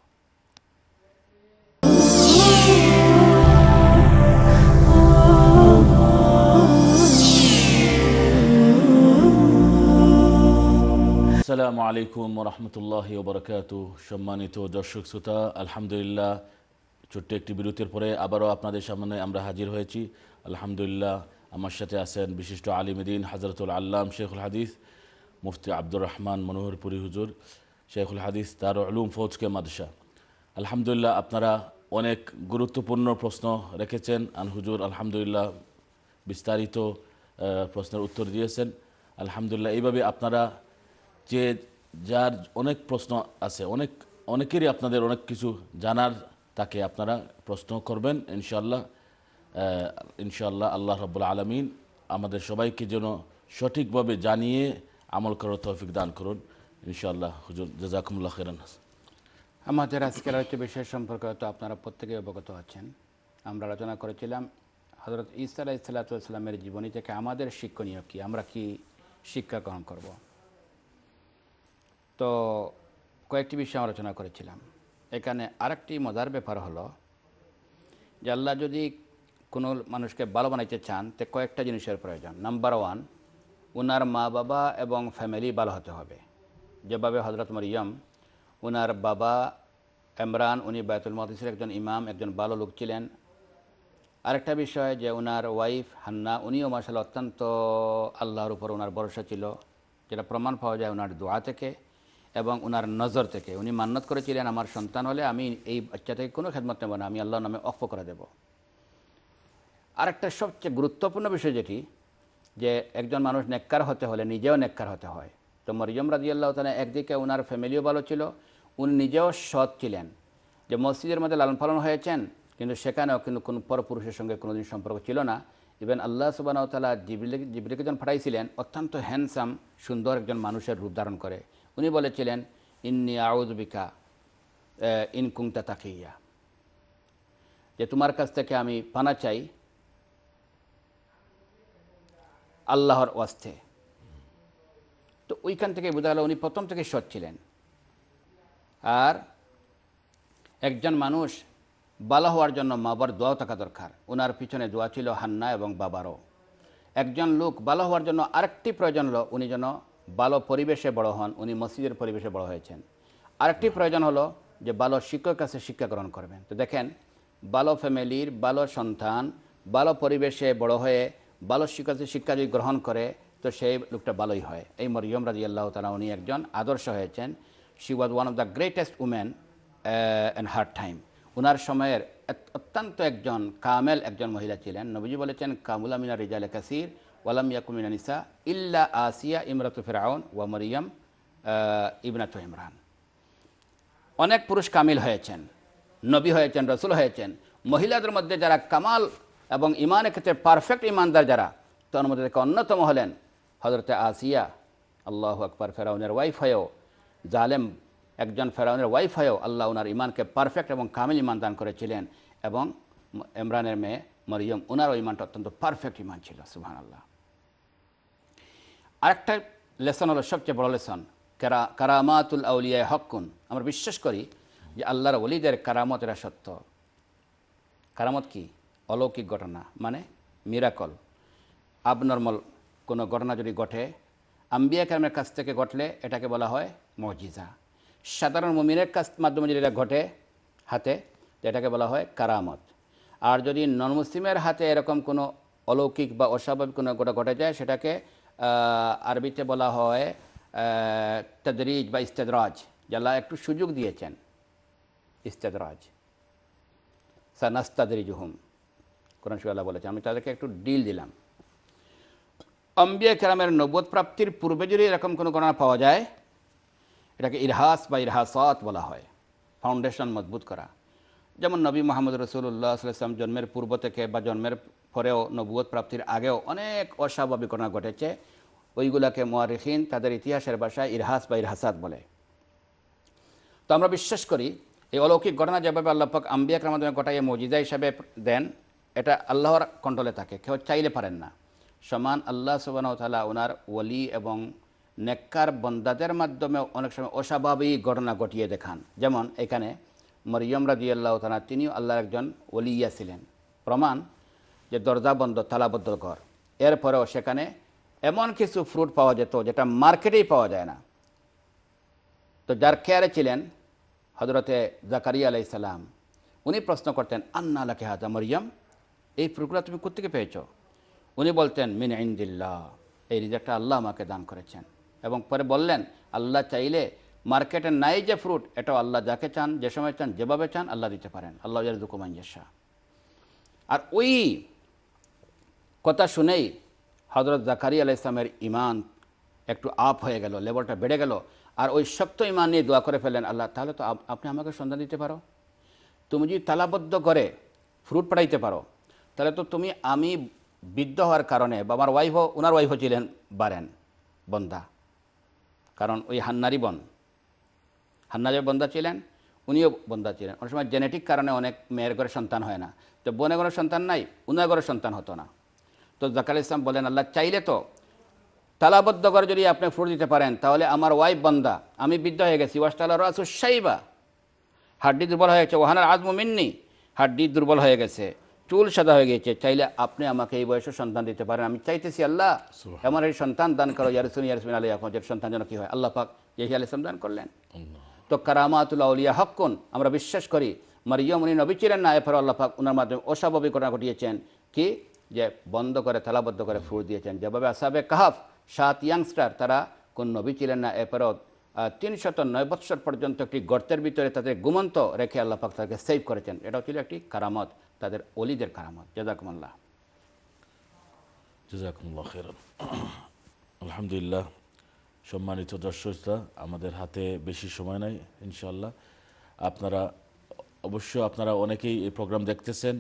আসসালামু আলাইকুম রহমতুল্লাহ ওবরাকাত সম্মানিত দর্শক শ্রোতা আলহামদুলিল্লাহ ছোট্ট একটি বিরতির পরে আবারও আপনাদের সামনে আমরা হাজির হয়েছি আলহামদুলিল্লাহ আমার সাথে আছেন বিশিষ্ট আলিমদিন হাজরতুল আল্লাম শেখুল হাদিস মুফতি আব্দুর রহমান মনোহরপুরি হুজুর শেখুল হাদিস তার আলুম ফৌজকে মাদশা আলহামদুলিল্লাহ আপনারা অনেক গুরুত্বপূর্ণ প্রশ্ন রেখেছেন আন হুজুর আলহামদুলিল্লাহ বিস্তারিত প্রশ্নের উত্তর দিয়েছেন আলহামদুলিল্লাহ এইভাবে আপনারা যে যার অনেক প্রশ্ন আছে অনেক অনেকেরই আপনাদের অনেক কিছু জানার তাকে আপনারা প্রশ্ন করবেন ইনশাল্লাহ ইনশাল্লাহ আল্লাহ রব্বুল আলমিন আমাদের সবাইকে যেন সঠিকভাবে জানিয়ে আমল করার তৌফিক দান করুন ইনশাআল্লাহ হুজুর জাজাকুমুল্লাহ খেরান আমাদের আজকের একটি বিষয় সম্পর্কে হয়তো আপনারা প্রত্যেকে অবগত হচ্ছেন আমরা আলোচনা করেছিলাম হজরত ইসা আলাহ ইসাল্লাতামের জীবনী থেকে আমাদের শিক্ষণীয় কি আমরা কি শিক্ষা গ্রহণ করবো তো কয়েকটি বিষয় আলোচনা করেছিলাম এখানে আরেকটি মজার ব্যাপার হলো যে আল্লাহ যদি কোনো মানুষকে ভালো বানাইতে চান তে কয়েকটা জিনিসের প্রয়োজন নাম্বার ওয়ান ওনার মা বাবা এবং ফ্যামিলি ভালো হতে হবে যেভাবে হজরত মরিয়ম ওনার বাবা এমরান উনি বায়তুল মহাদিসের একজন ইমাম একজন ভালো লোক ছিলেন আরেকটা বিষয় যে ওনার ওয়াইফ হান্না উনিও মাসাল অত্যন্ত আল্লাহর উপর ওনার ভরসা ছিল যেটা প্রমাণ পাওয়া যায় ওনার দোয়া থেকে এবং ওনার নজর থেকে উনি মান্নত করেছিলেন আমার সন্তান হলে আমি এই বাচ্চা থেকে কোনো খেদমত নেব না আমি আল্লাহ নামে অক্ষ করে দেব আরেকটা সবচেয়ে গুরুত্বপূর্ণ বিষয় যেটি যে একজন মানুষ নেককার হতে হলে নিজেও নেককার হতে হয় তো মরিজম রাজি আল্লাহ তালা একদিকে ওনার ফ্যামিলিও ভালো ছিল উনি নিজেও সৎ ছিলেন যে মসজিদের মধ্যে লালন পালন হয়েছেন কিন্তু সেখানেও কিন্তু কোনো পরপুরুষের সঙ্গে কোনোদিন সম্পর্ক ছিল না ইভেন আল্লাহ সুবাহ তালা জিবরিকে যখন ফাটাইছিলেন অত্যন্ত হ্যান্ডসাম সুন্দর একজন মানুষের রূপ ধারণ করে উনি বলেছিলেন ইন্নি বিকা ইনকুংটা তাকিয়া যে তোমার কাছ থেকে আমি পানা চাই আল্লাহর ওয়াস্তে তো ওইখান থেকে বোঝা গেল উনি প্রথম থেকে সৎ ছিলেন আর একজন মানুষ বালা হওয়ার জন্য মা বাবার দোয়াও থাকা দরকার ওনার পিছনে দোয়া ছিল হান্না এবং বাবারও একজন লোক বালা হওয়ার জন্য আরেকটি প্রয়োজন হলো উনি যেন ভালো পরিবেশে বড় হন উনি মসজিদের পরিবেশে বড় হয়েছেন আরেকটি প্রয়োজন হলো যে ভালো শিক্ষক কাছে শিক্ষা গ্রহণ করবেন তো দেখেন ভালো ফ্যামিলির ভালো সন্তান ভালো পরিবেশে বড় হয়ে ভালো শিক্ষকের শিক্ষা যদি গ্রহণ করে তো সেই লোকটা ভালোই হয় এই মরিয়ম রাজি আল্লাহ তালা উনি একজন আদর্শ হয়েছেন she was one of the greatest women and hard time ওনার সময়ের অত্যন্ত একজন কামেল একজন মহিলা ছিলেন নবীজি বলেছেন কামুলা মিনা রিজালে কাসির ওয়ালাম ইয়াকুমিনা নিসা ইল্লা আসিয়া ইমরাত ফেরাউন ওয়া মরিয়াম ইবনাত ইমরান অনেক পুরুষ কামিল হয়েছেন নবী হয়েছেন রসুল হয়েছেন মহিলাদের মধ্যে যারা কামাল এবং ইমানের ক্ষেত্রে পারফেক্ট ইমানদার যারা তার মধ্যে থেকে অন্যতম হলেন হজরতে আসিয়া আল্লাহ আকবর ফেরাউনের ওয়াইফ হয়েও জালেম একজন ফেরাউনের ওয়াইফ হয়েও আল্লাহ ওনার ইমানকে পারফেক্ট এবং কামিল ইমান দান করেছিলেন এবং ইমরানের মেয়ে মরিয়ম ওনারও ইমানটা অত্যন্ত পারফেক্ট ইমান ছিল সুহান আল্লাহ আরেকটা লেসন হলো সবচেয়ে বড় লেসন কেরা কারামাতুল আউলিয়ায় হকুন আমরা বিশ্বাস করি যে আল্লাহর ওলিদের কারামত এরা সত্য কারামত কি অলৌকিক ঘটনা মানে মিরাকল আবনর্মল কোনো ঘটনা যদি ঘটে আম্বিয়া কালামের কাছ থেকে ঘটলে এটাকে বলা হয় মজিজা সাধারণ মমিনের কাছ মাধ্যমে যদি এটা ঘটে হাতে এটাকে বলা হয় কারামত আর যদি নন মুসলিমের হাতে এরকম কোনো অলৌকিক বা অস্বাভাবিক কোনো ঘটে যায় সেটাকে আরবিতে বলা হয় তদরিজ বা ইস্তেদরাজ যারা একটু সুযোগ দিয়েছেন ইস্তেদরাজ সানাস্তাদরিজুহুম কোরআন সুল্লাহ বলেছেন আমি তাদেরকে একটু ডিল দিলাম অম্বিয়া কেরামের নবদ প্রাপ্তির পূর্বে যদি এরকম কোনো গণনা পাওয়া যায় এটাকে ইরহাস বা ইরহাসাত বলা হয় ফাউন্ডেশন মজবুত করা যেমন নবী মোহাম্মদ রসুল্লাহ আসলাম জন্মের পূর্ব থেকে বা জন্মের পরেও নবুয়ত প্রাপ্তির আগেও অনেক অস্বাভাবিক ঘটনা ঘটেছে ওইগুলাকে মোয়ারিখিন তাদের ইতিহাসের ভাষায় ইরহাস বা ইরহাসাত বলে তো আমরা বিশ্বাস করি এই অলৌকিক ঘটনা যেভাবে আল্লাপাক আম্বিয়াকের মাধ্যমে গোটা মজিদা হিসাবে দেন এটা আল্লাহর কন্ট্রোলে থাকে কেউ চাইলে পারেন না সমান আল্লাহ সুবাহতালা ওনার ওলি এবং নেককার বন্দাদের মাধ্যমে অনেক সময় অস্বাভাবিক ঘটনা ঘটিয়ে দেখান যেমন এখানে মরিয়ম রাজি আল্লাহ তালা তিনিও আল্লাহর একজন ওলিয়া ছিলেন প্রমাণ যে দরজা বন্ধ তালাবদ্ধ ঘর এরপরেও সেখানে এমন কিছু ফ্রুট পাওয়া যেত যেটা মার্কেটেই পাওয়া যায় না তো যার কেয়ারে ছিলেন হজরতে জাকারিয়া আলাই সালাম উনি প্রশ্ন করতেন আন্না আলাকে হাজা মরিয়াম এই ফ্রুটগুলো তুমি কোথেকে পেয়েছ উনি বলতেন মিন ইন্দিল্লা এই রিজার্টটা আল্লাহ আমাকে দান করেছেন এবং পরে বললেন আল্লাহ চাইলে মার্কেটে নাই যে ফ্রুট এটাও আল্লাহ যাকে চান যে সময় চান যেভাবে চান আল্লাহ দিতে পারেন আল্লাহ ইয়ার জেসা আর ওই কথা শুনেই হজরত জাকারি আলাহ ইসলামের ইমান একটু আপ হয়ে গেল লেভেলটা বেড়ে গেল আর ওই শক্ত ইমান নিয়ে দোয়া করে ফেলেন আল্লাহ তাহলে তো আপনি আমাকে সন্ধান দিতে পারো তুমি যদি তালাবদ্ধ করে ফ্রুট পাঠাইতে পারো তাহলে তো তুমি আমি বৃদ্ধ হওয়ার কারণে বা আমার ওয়াইফও ওনার ওয়াইফও ছিলেন বারেন বন্দা কারণ ওই হান্নারি বন হান্নারি বন্দা ছিলেন উনিও বন্দা ছিলেন অনেক সময় জেনেটিক কারণে অনেক মেয়ের ঘরে সন্তান হয় না তো বোনের ঘরে সন্তান নাই উনার ঘরে সন্তান হতো না তো জাকাল ইসলাম বলেন আল্লাহ চাইলে তো তালাবদ্ধ করে যদি আপনি ফুট দিতে পারেন তাহলে আমার ওয়াইফ বান্দা আমি বৃদ্ধ হয়ে গেছি ওয়াস্তালা রাসু সাইবা হাড্ডি দুর্বল হয়ে গেছে ওহানার আজমু মিন্নি হাড্ডি দুর্বল হয়ে গেছে চুল সাদা হয়ে গেছে চাইলে আপনি আমাকে এই বয়সে সন্তান দিতে পারেন আমি চাইতেছি আল্লাহ আমার এই সন্তান দান করো ইয়ারসুন ইয়ারসুন আলী আকমা সন্তান যেন কী হয় আল্লাহ পাক ইহি আলী সন্তান করলেন তো কারামাতুল্লাহ উলিয়া কোন আমরা বিশ্বাস করি মারিয়ম উনি নবী ছিলেন না এফার আল্লাহ পাক ওনার মাধ্যমে অস্বাভাবিক ঘটনা ঘটিয়েছেন কি যে বন্ধ করে তালাবদ্ধ করে ফুল দিয়েছেন যেভাবে আসাবে কাহাফ সাত ইয়াংস্টার তারা কোন নবী ছিলেন না এপরত তিনশত নয় বৎসর পর্যন্ত একটি গর্তের ভিতরে তাদের গুমন্ত রেখে আল্লাহ তাকে সেভ করেছেন এটা ছিল একটি কারামত তাদের অলিদের কারামত জাজাকুমল্লাহ জাজাকুমুল্লাহ আলহামদুলিল্লাহ সম্মানিত দর্শকরা আমাদের হাতে বেশি সময় নাই ইনশাল্লাহ আপনারা অবশ্য আপনারা অনেকেই এই প্রোগ্রাম দেখতেছেন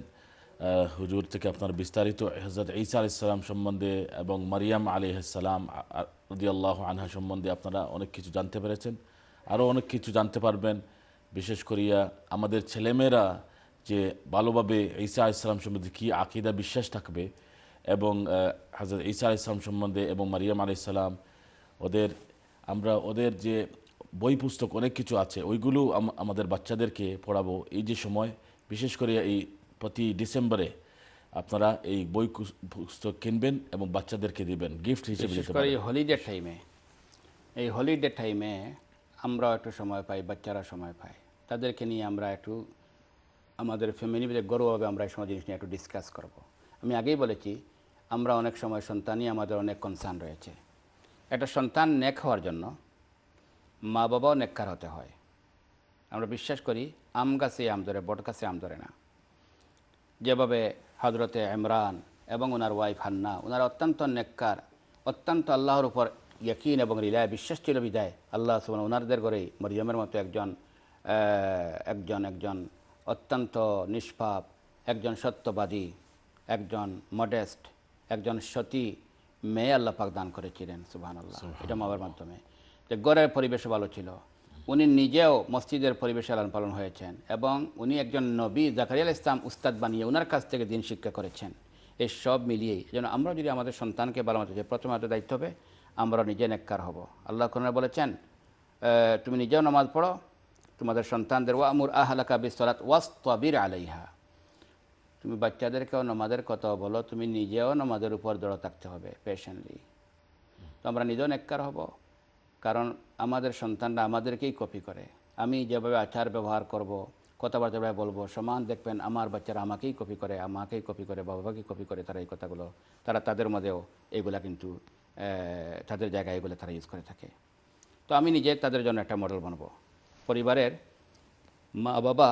হুজুর থেকে আপনার বিস্তারিত হজরত ঈসা সাল্লাম সম্বন্ধে এবং মারিয়াম আলিহাসাল্লাম রদিয়াল্লাহ আনহা সম্বন্ধে আপনারা অনেক কিছু জানতে পেরেছেন আরও অনেক কিছু জানতে পারবেন বিশেষ করিয়া আমাদের ছেলেমেয়েরা যে ভালোভাবে ঈসা আলাইসাল্লাম সম্বন্ধে কী আকিদা বিশ্বাস থাকবে এবং হজরত ঈসা আলাইসাল্লাম সম্বন্ধে এবং মারিয়াম আলাইসাল্লাম ওদের আমরা ওদের যে বই পুস্তক অনেক কিছু আছে ওইগুলো আমাদের বাচ্চাদেরকে পড়াবো এই যে সময় বিশেষ করে এই প্রতি ডিসেম্বরে আপনারা এই বই পুস্তক কিনবেন এবং বাচ্চাদেরকে দিবেন গিফট হিসেবে এই হলিডে টাইমে এই হলিডে টাইমে আমরা একটু সময় পাই বাচ্চারা সময় পায় তাদেরকে নিয়ে আমরা একটু আমাদের ফ্যামিলি হবে আমরা এই সময় জিনিস নিয়ে একটু ডিসকাস করব। আমি আগেই বলেছি আমরা অনেক সময় সন্তানই আমাদের অনেক কনসার্ন রয়েছে একটা সন্তান নেক হওয়ার জন্য মা বাবাও নেককার হতে হয় আমরা বিশ্বাস করি আম গাছে আম ধরে বট গাছে আম ধরে না যেভাবে হজরতে ইমরান এবং ওনার ওয়াইফ হান্না ওনারা অত্যন্ত নেককার অত্যন্ত আল্লাহর উপর ইয়কিন এবং রিলায় বিশ্বাস ছিল বিদায় আল্লাহ সুমন ওনারদের ঘরে মরিয়মের মতো একজন একজন একজন অত্যন্ত নিষ্পাপ একজন সত্যবাদী একজন মডেস্ট একজন সতী মেয়ে আল্লাহ পাক দান করেছিলেন সুবাহ আল্লাহ এটা মাবার মাধ্যমে যে গড়ের পরিবেশ ভালো ছিল উনি নিজেও মসজিদের পরিবেশে লালন পালন হয়েছেন এবং উনি একজন নবী জাকারিয়াল ইসলাম উস্তাদ বানিয়ে ওনার কাছ থেকে দিন শিক্ষা করেছেন এই সব মিলিয়েই যেন আমরা যদি আমাদের সন্তানকে বলা মতো প্রথমে আমাদের দায়িত্ব হবে আমরা নিজে নেককার হব আল্লাহ কোরআন বলেছেন তুমি নিজেও নামাজ পড়ো তোমাদের সন্তানদের ওয়া ওয়ামুর আহলাকা ওয়াস ওয়াস্তাবির আলাইহা তুমি বাচ্চাদেরকেও নমাদের কথা বলো তুমি নিজেও নমাদের উপর দৃঢ় থাকতে হবে পেশেন্টলি তো আমরা নিজেও নেককার হব কারণ আমাদের সন্তানরা আমাদেরকেই কপি করে আমি যেভাবে আচার ব্যবহার করব কথাবার্তা বলবো সমান দেখবেন আমার বাচ্চারা আমাকেই কপি করে আমাকেই কপি করে বাবাকেই কপি করে তারা এই কথাগুলো তারা তাদের মধ্যেও এগুলা কিন্তু তাদের জায়গায় এগুলো তারা ইউজ করে থাকে তো আমি নিজে তাদের জন্য একটা মডেল বানবো পরিবারের মা বাবা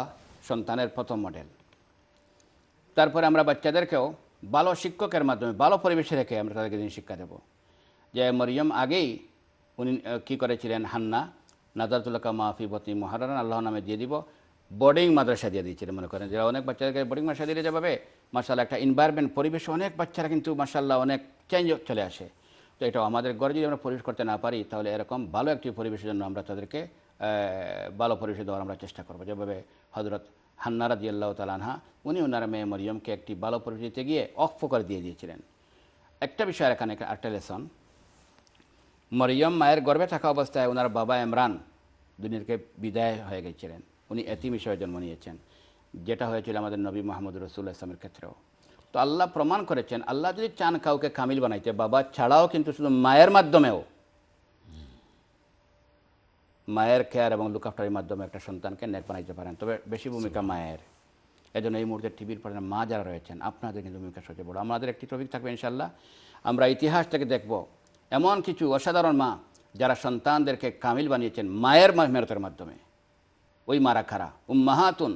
সন্তানের প্রথম মডেল তারপরে আমরা বাচ্চাদেরকেও ভালো শিক্ষকের মাধ্যমে ভালো পরিবেশে রেখে আমরা তাদেরকে দিন শিক্ষা দেব যে মরিয়ম আগেই উনি কী করেছিলেন হান্না নাজারতুল্লাহ মাহফি বতী মহারান আল্লাহ নামে দিয়ে দিব বোর্ডিং মাদ্রাসা দিয়ে দিয়েছিলেন মনে করেন যারা অনেক বাচ্চাদেরকে বোর্ডিং মাদ্রাসা দিলে যাবে মার্শাল্লাহ একটা এনভায়রনমেন্ট পরিবেশ অনেক বাচ্চারা কিন্তু মার্শাল্লাহ অনেক চেঞ্জ চলে আসে তো এটা আমাদের গড়ে যদি আমরা পরিবেশ করতে না পারি তাহলে এরকম ভালো একটি পরিবেশের জন্য আমরা তাদেরকে ভালো পরিবেশে দেওয়ার আমরা চেষ্টা করবো যেভাবে হজরত হান্নারা দিয়াল্লাহ তালানহা উনি ওনার মেয়ে মরিয়মকে একটি ভালো পরিবেশ দিতে গিয়ে অক্ষ করে দিয়ে দিয়েছিলেন একটা বিষয় এখানে একটা লেসন মরিয়ম মায়ের গর্ভে থাকা অবস্থায় ওনার বাবা ইমরান দুনিয়াকে বিদায় হয়ে গেছিলেন উনি এতিম হিসেবে জন্ম নিয়েছেন যেটা হয়েছিল আমাদের নবী মোহাম্মদ রসুল ইসলামের ক্ষেত্রেও তো আল্লাহ প্রমাণ করেছেন আল্লাহ যদি চান কাউকে কামিল বানাইতে বাবা ছাড়াও কিন্তু শুধু মায়ের মাধ্যমেও মায়ের কেয়ার এবং লুকাফটারির মাধ্যমে একটা সন্তানকে নেক বানাইতে পারেন তবে বেশি ভূমিকা মায়ের এই জন্য এই মুহূর্তে টিভির পরে মা যারা রয়েছেন আপনাদের কিন্তু ভূমিকা সবচেয়ে বড় আমাদের একটি টপিক থাকবে ইনশাল্লাহ আমরা ইতিহাসটাকে দেখবো এমন কিছু অসাধারণ মা যারা সন্তানদেরকে কামিল বানিয়েছেন মায়ের মেরতের মাধ্যমে ওই মারা খারা উম্মাহাতুন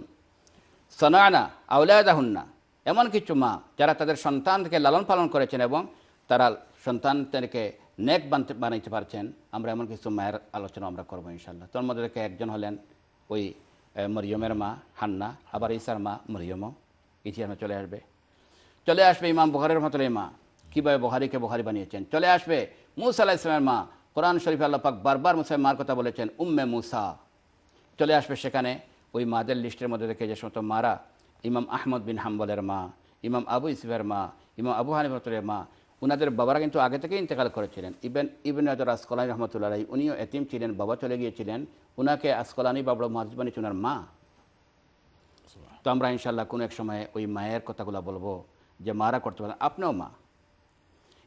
সনায়না আউলায়দাহুন্না এমন কিছু মা যারা তাদের সন্তানকে লালন পালন করেছেন এবং তারা সন্তানদেরকে নেক বানতে বানাইতে পারছেন আমরা এমন কিছু মায়ের আলোচনা আমরা করবো ইনশাল্লাহ তোর মধ্যে থেকে একজন হলেন ওই মরিয়মের মা হান্না আবার ইসার মা মরিয়মও ইতিহাসে চলে আসবে চলে আসবে ইমাম বহারের মতো মা কীভাবে বহারিকে বহারি বানিয়েছেন চলে আসবে মুসা আল্লাহ ইসলামের মা কোরআন শরীফ আল্লাহ পাক বারবার মুসাই মার কথা বলেছেন উম্মে মুসা চলে আসবে সেখানে ওই মাদের লিস্টের মধ্যে দেখে যে সমস্ত মারা ইমাম আহমদ বিন হাম্বলের মা ইমাম আবু ইসিফের মা ইমাম আবু হানিফতরের মা ওনাদের বাবারা কিন্তু আগে থেকেই ইন্তেকাল করেছিলেন ইবেন ইবেন আসকলানি রহমতুল্লাহ উনিও এতিম ছিলেন বাবা চলে গিয়েছিলেন ওনাকে আসকলানি বাবরা মহাজিদ চুনার মা তো আমরা ইনশাল্লাহ কোনো এক সময় ওই মায়ের কথাগুলো বলবো যে মারা করতে পারেন আপনিও মা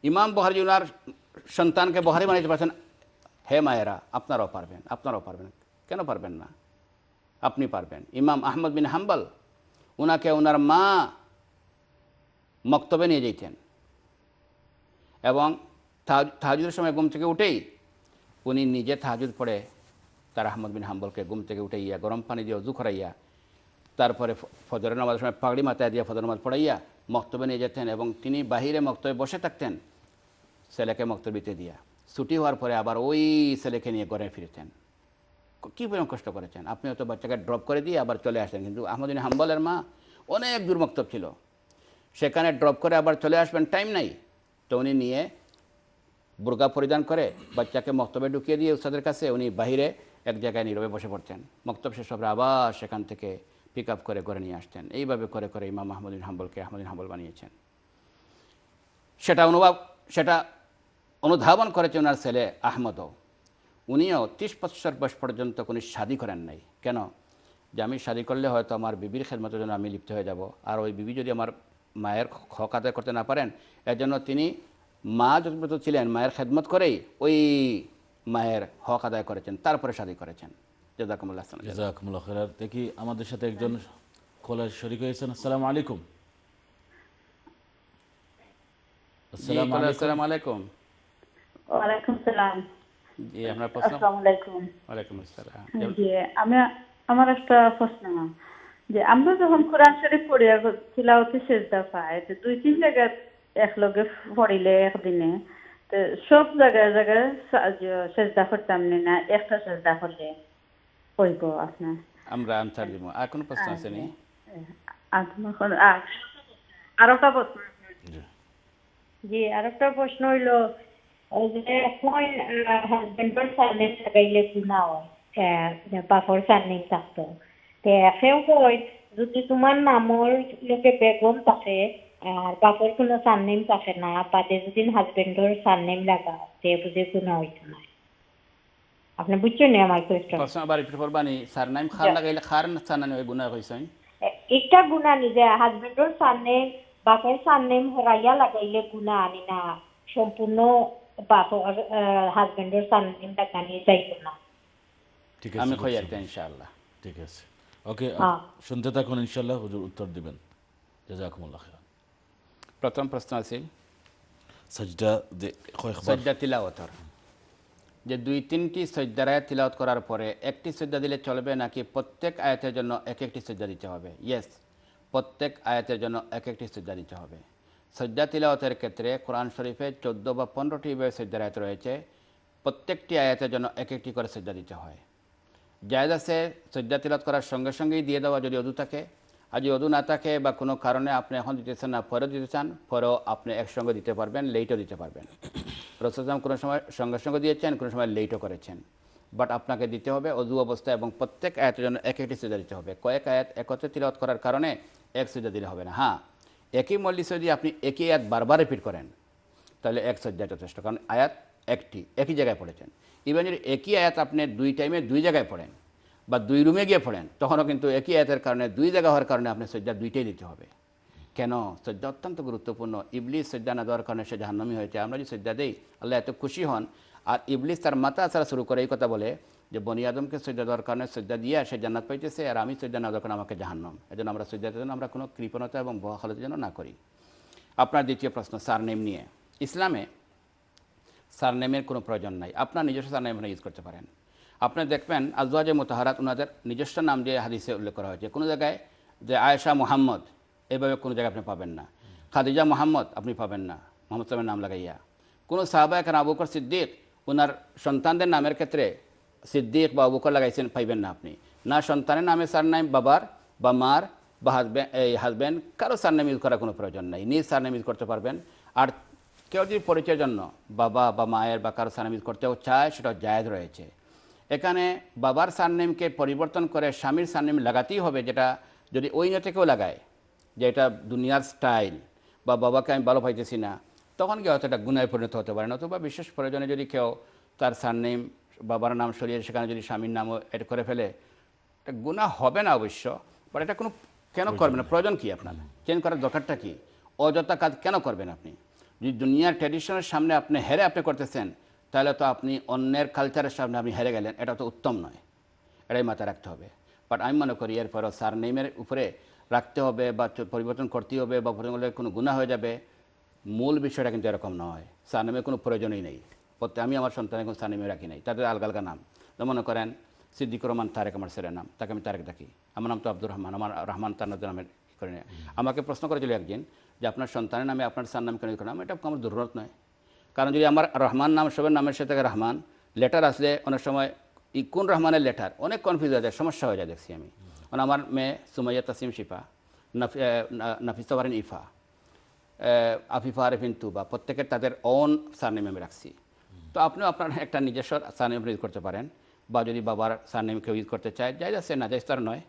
ইমাম বহারজি ওনার সন্তানকে বহারি বানাইতে পারছেন হে মায়েরা আপনারাও পারবেন আপনারাও পারবেন কেন পারবেন না আপনি পারবেন ইমাম আহমদ বিন হাম্বাল ওনাকে ওনার মা মক্তবে নিয়ে যেতেন এবং তাহাজুদের সময় ঘুম থেকে উঠেই উনি নিজে তাহাজুদ পড়ে তার আহমদ বিন হাম্বলকে ঘুম থেকে উঠাইয়া গরম পানি দিয়ে অজু করাইয়া তারপরে ফজরের নামাজের সময় পাগড়ি মাথায় দিয়ে ফজর নামাজ পড়াইয়া মক্তবে নিয়ে যেতেন এবং তিনি বাহিরে মক্তবে বসে থাকতেন ছেলেকে মক্তবিতে দিয়া ছুটি হওয়ার পরে আবার ওই ছেলেকে নিয়ে ঘরে ফিরেছেন কী পরিমাণ কষ্ট করেছেন আপনি হয়তো বাচ্চাকে ড্রপ করে দিয়ে আবার চলে আসেন কিন্তু আহমদিন হাম্বলের মা অনেক দূর মক্তব ছিল সেখানে ড্রপ করে আবার চলে আসবেন টাইম নাই তো উনি নিয়ে বুর্গা পরিধান করে বাচ্চাকে মক্তবে ঢুকিয়ে দিয়ে উস্তাদের কাছে উনি বাহিরে এক জায়গায় নীরবে বসে পড়তেন মক্তব শেষ হবে আবার সেখান থেকে পিক আপ করে ঘরে নিয়ে আসতেন এইভাবে করে করে ইমাম আহমদিন হাম্বলকে আহমদিন হাম্বল বানিয়েছেন সেটা অনুভব সেটা অনুধাবন করেছে ওনার ছেলে আহমদও উনিও ত্রিশ বছর বয়স পর্যন্ত কোনো শাদি করেন নাই কেন যে আমি শাদি করলে হয়তো আমার বিবির খেদমতের জন্য আমি লিপ্ত হয়ে যাব আর ওই বিবি যদি আমার মায়ের হক আদায় করতে না পারেন এর জন্য তিনি মা যত ছিলেন মায়ের খেদমত করেই ওই মায়ের হক আদায় করেছেন তারপরে শাদি করেছেন দেখি আমাদের সাথে একজন খোলা শরিক হয়েছেন আসসালাম আলাইকুম আসসালাম আলাইকুম আমার একটা প্রশ্ন যে আমরা যখন কোরআন শরীফ পড়ি আর তিলাওতে সেজদা পাই তো দুই তিন জায়গায় একলগে পড়িলে একদিনে তো সব জায়গায় জায়গায় সেজদা করতাম না একটা সেজদা করলে হইব আপনার আমরা আনসার দিব আর কোনো প্রশ্ন আছে নি আর একটা প্রশ্ন জি আর একটা প্রশ্ন হইলো કોણ હસબન્ડ પણ સરનેમ લગાવી લેતું ના હોય પાપોળ સરનેમ લાગતો તે সেও কয় যদি তোমার নামর লোকে বেগম থাকে আর বাপর কোনো সারনেম থাকে না বাদে যদি হাজবেন্ডর সারনেম লাগা তে বুঝে কোনো হইতো না আপনি বুঝছেন না আমার কোয়েশ্চন প্রশ্ন আবার রিপিট করবা সারনেম খার লাগাইলে খার না সারনেম ওই গুনাহ কইছেন একটা গুনাহ নি যে হাজবেন্ডর সারনেম বাপর সারনেম হরাইয়া লাগাইলে গুনাহ আনি না সম্পূর্ণ পাপ হাজবেন্ডের টাকা নিয়ে না ঠিক আছে আমি ইনশাআল্লাহ ঠিক আছে ওকে শুনতে থাকুন ইনশাআল্লাহ হুজুর উত্তর দিবেন খাইরান প্রথম প্রশ্ন আছে তিলাওয়াতর যে দুই তিনটি সজ্জার আয়াত করার পরে একটি সজ্জা দিলে চলবে নাকি প্রত্যেক আয়াতের জন্য এক একটি সজ্জা দিতে হবে ইয়েস প্রত্যেক আয়াতের জন্য এক একটি সজ্জা দিতে হবে সজ্জা তিলাওয়াতের ক্ষেত্রে কোরআন শরীফে চোদ্দো বা পনেরোটি এভাবে সজ্জার আয়াত রয়েছে প্রত্যেকটি আয়াতের জন্য এক একটি করে সজ্জা দিতে হয় জায়দ আছে সজ্জা তিলাত করার সঙ্গে সঙ্গেই দিয়ে দেওয়া যদি অদু থাকে আর যদি অজু না থাকে বা কোনো কারণে আপনি এখন দিতে চান না পরেও দিতে চান পরেও আপনি একসঙ্গে দিতে পারবেন লেটও দিতে পারবেন রসদাম কোনো সময় সঙ্গে সঙ্গে দিয়েছেন কোনো সময় লেটও করেছেন বাট আপনাকে দিতে হবে অজু অবস্থা এবং প্রত্যেক আয়াতের জন্য এক একটি সুজা দিতে হবে কয়েক আয়াত একত্রে তিলত করার কারণে এক সুজা দিলে হবে না হ্যাঁ একই মল্লিশ যদি আপনি একই আয়াত বারবার রিপিট করেন তাহলে এক সজ্জা যথেষ্ট কারণ আয়াত একটি একই জায়গায় পড়েছেন ইভেন যদি একই আয়াত আপনি দুই টাইমে দুই জায়গায় পড়েন বা দুই রুমে গিয়ে পড়েন তখনও কিন্তু একই আয়াতের কারণে দুই জায়গা হওয়ার কারণে আপনি সজ্জা দুইটাই দিতে হবে কেন সজ্জা অত্যন্ত গুরুত্বপূর্ণ ইবলিশ সজ্জা না দেওয়ার কারণে সে জাহান্নামি হয়েছে আমরা যদি সজ্জা দেই আল্লাহ এত খুশি হন আর ইবলিস তার মাথা ছাড়া শুরু করে এই কথা বলে যে বনি আদমকে সজ্জা দেওয়ার কারণে সজ্জা দিয়ে সে জান্নাত পাইতেছে আর আমি সজ্জা না দেওয়ার আমাকে জাহান্নাম জন্য আমরা সজ্জাতে যেন আমরা কোনো কৃপণতা এবং বহালত যেন না করি আপনার দ্বিতীয় প্রশ্ন সারনেম নিয়ে ইসলামে সারনেমের কোনো প্রয়োজন নাই আপনার নিজস্ব নেম ইউজ করতে পারেন আপনি দেখবেন আজওয়াজে মোতাহারাত ওনাদের নিজস্ব নাম দিয়ে হাদিসে উল্লেখ করা হয়েছে কোনো জায়গায় যে আয়েশা মোহাম্মদ এভাবে কোনো জায়গায় আপনি পাবেন না খাদিজা মোহাম্মদ আপনি পাবেন না মোহাম্মদ সালামের নাম লাগাইয়া কোনো এখানে আবুকর সিদ্দিক ওনার সন্তানদের নামের ক্ষেত্রে সিদ্দিক বা অবুকর লাগাইছেন পাইবেন না আপনি না সন্তানের নামে সারনাইম বাবার বা মার বা হাজব্যান্ড এই হাজব্যান্ড কারো সারনেম ইউজ করার কোনো প্রয়োজন নাই নিজ সারনেম ইউজ করতে পারবেন আর কেউ যদি পরিচয়ের জন্য বাবা বা মায়ের বা কারো সারনেম ইউজ করতেও চায় সেটা জায়দ রয়েছে এখানে বাবার সারনেমকে পরিবর্তন করে স্বামীর সারনেম লাগাতেই হবে যেটা যদি ওই নেটে কেউ লাগায় যে এটা দুনিয়ার স্টাইল বা বাবাকে আমি ভালো পাইতেছি না তখন কি হয়তো এটা গুণায় পরিণত হতে পারে অথবা বিশেষ প্রয়োজনে যদি কেউ তার সারনেম বাবার নাম সরিয়ে সেখানে যদি স্বামীর নামও এড করে ফেলে এটা গুণা হবে না অবশ্য বাট এটা কোনো কেন করবেন প্রয়োজন কি আপনার চেঞ্জ করার দরকারটা কি অযথা কাজ কেন করবেন আপনি যদি দুনিয়ার ট্র্যাডিশনের সামনে আপনি হেরে আপনি করতেছেন তাহলে তো আপনি অন্যের কালচারের সামনে আপনি হেরে গেলেন এটা তো উত্তম নয় এটাই মাথায় রাখতে হবে বাট আমি মনে করি এরপরও সার নেমের উপরে রাখতে হবে বা পরিবর্তন করতে হবে বা কোনো গুণা হয়ে যাবে মূল বিষয়টা কিন্তু এরকম নয় সার নেমের কোনো প্রয়োজনই নেই করতে আমি আমার সন্তানের কোনো স্থানে মেয়ে রাখি নাই তাদের আলগা আলগা নাম মনে করেন সিদ্দিক রহমান তারেক আমার ছেলের নাম তাকে আমি তারেক ডাকি আমার নাম তো আব্দুর রহমান আমার রহমান তার নামে করে নেয় আমাকে প্রশ্ন করেছিল একদিন যে আপনার সন্তানের নামে আপনার স্যার নাম কেন করে নাম এটা আমার দুর্নত নয় কারণ যদি আমার রহমান নাম সবের নামের সাথে রহমান লেটার আসলে অনেক সময় ই কোন রহমানের লেটার অনেক কনফিউজ হয়ে যায় সমস্যা হয়ে যায় দেখছি আমি মানে আমার মেয়ে সুমাইয়া তাসিম শিফা নাফিসা ইফা আফিফা আরেফিন তুবা প্রত্যেকের তাদের অন সারনেমে আমি রাখছি তো আপনি আপনার একটা নিজস্ব সারনেম ইউজ করতে পারেন বা যদি বাবার সারনেম কেউ ইউজ করতে চায় যাই যাচ্ছে না যাই তার নয়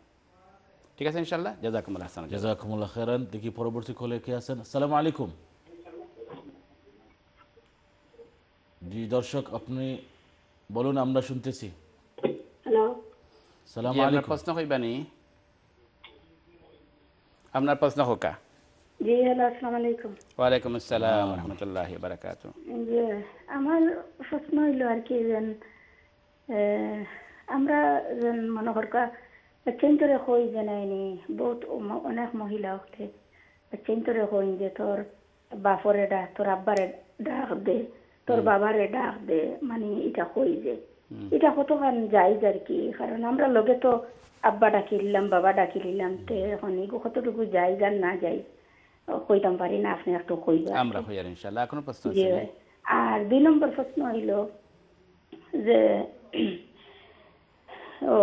ঠিক আছে ইনশাল্লাহ জাজাকুমুল্লাহ হাসান জাজাকুমুল্লাহ খেরান দেখি পরবর্তী কলে কে আছেন আসসালামু আলাইকুম জি দর্শক আপনি বলুন আমরা শুনতেছি হ্যালো সালাম আলাইকুম প্রশ্ন হইবানি আপনার প্রশ্ন হোকা জি হ্যালো আসসালামু আলাইকুম আসসালাম বারাকাতু জি আমার প্রশ্ন আর কি আমরা যেন মনে করকা হই বহুত অনেক মহিলা হতে চেন্তরে হই যে তোর বাপরে ডাক তোর আব্বারে ডাক দে তোর বাবারে ডাক দে মানে এটা হই যে এটা কতখান যাইজ আর কি কারণ আমরা লগে তো আব্বা ডাকি নিলাম বাবা ডাকি নিলাম তে এখন কতটুকু যাই যান না যাই কইতাম পারি না আপনি একটু কইবেন আমরা হইয়ার ইনশাআল্লাহ এখনো প্রশ্ন আছে আর দুই নম্বর প্রশ্ন হইল যে ও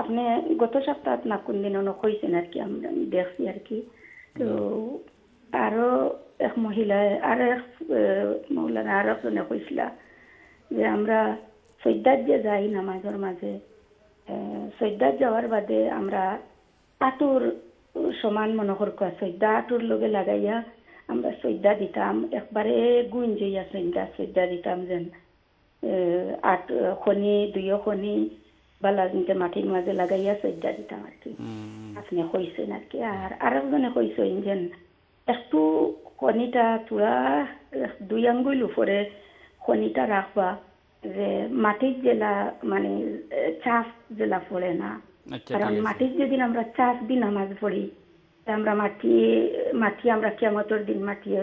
আপনি গত সপ্তাহ না কোন দিন অনু কইছেন আর কি আমরা দেখছি আর কি তো আরো এক মহিলা আর এক মৌলানা আর একজনে কইছিলা যে আমরা সৈদ্যাত যে যাই নামাজের মাঝে সৈদ্যাত যাওয়ার বাদে আমরা পাতুর সমান মনোহর কোয়া সৈদ্যা আটুর লগে লাগাইয়া আমরা সৈদ্যা দিতাম একবারে গুঞ্জইয়া সৈদ্যা সৈদ্যা দিতাম যেন আট খনি দুইও খনি বালা যেনকে মাটির মাঝে লাগাইয়া সৈদ্যা দিতাম আর কি আপনি কইছেন আর কি আর আরেকজনে কইছেন যেন একটু খনিটা তোরা দুই আঙ্গুল উপরে খনিটা রাখবা যে মাটির জেলা মানে চাষ জেলা পড়ে না আচ্ছা, কারণ মাটির যেদিন আমরা চাষ দিন নামাজ পড়ি আমরা মাটি মাটি আমরা কেমতর দিন মাটিয়ে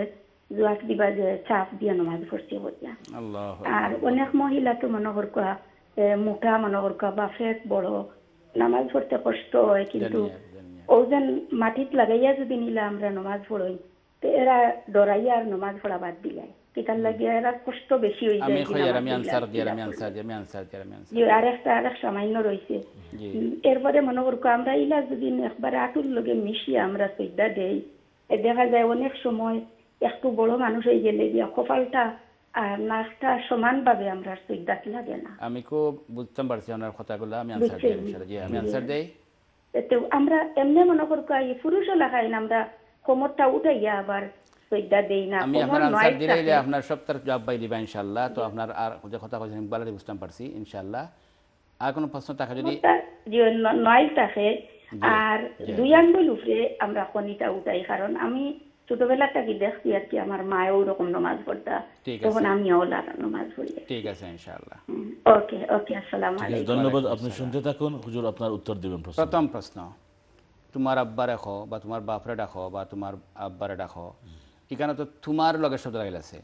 জোয়াক দিবা যে চাপ দিয়া নামাজ পড়ছি বলিয়া আর অনেক মহিলা তো মনে করকা মোটা মনে করকা বা ফেক বড় নামাজ পড়তে কষ্ট হয় কিন্তু ওজন মাটিত লাগাইয়া যদি নিলে আমরা নামাজ পড়ই তো এরা ডরাইয়া আর নামাজ পড়া বাদ দিলাই কিতার কষ্ট বেশি যায় আমি আমি আনসার আমি আনসার আমি আনসার আমি আনসার আর একটা আর সামান্য রইছে এরপরে মনে করকো আমরা ইলা যদি একবার আটুর লগে আমরা সৈদা দেই দেখা যায় অনেক সময় একটু বড় মানুষ হয়ে গেলে গিয়া কপালটা আমরা এমনি মনে করকো পুরুষও লাগাই না আমরা কোমরটা উঠাইয়া আবার আমি ছোটবেলা থেকে দেখছি আর কি আমার ওরকম পড়তা তখন পড়ি ধন্যবাদ আপনি শুনতে থাকুন হুজুর আপনার উত্তর দিবেন প্রথম প্রশ্ন তোমার আব্বা রাখো বা তোমার বাপরে ডাকো বা তোমার আব্বারে ডাকো এখানে তো তোমার লগের শব্দ লাগিল আছে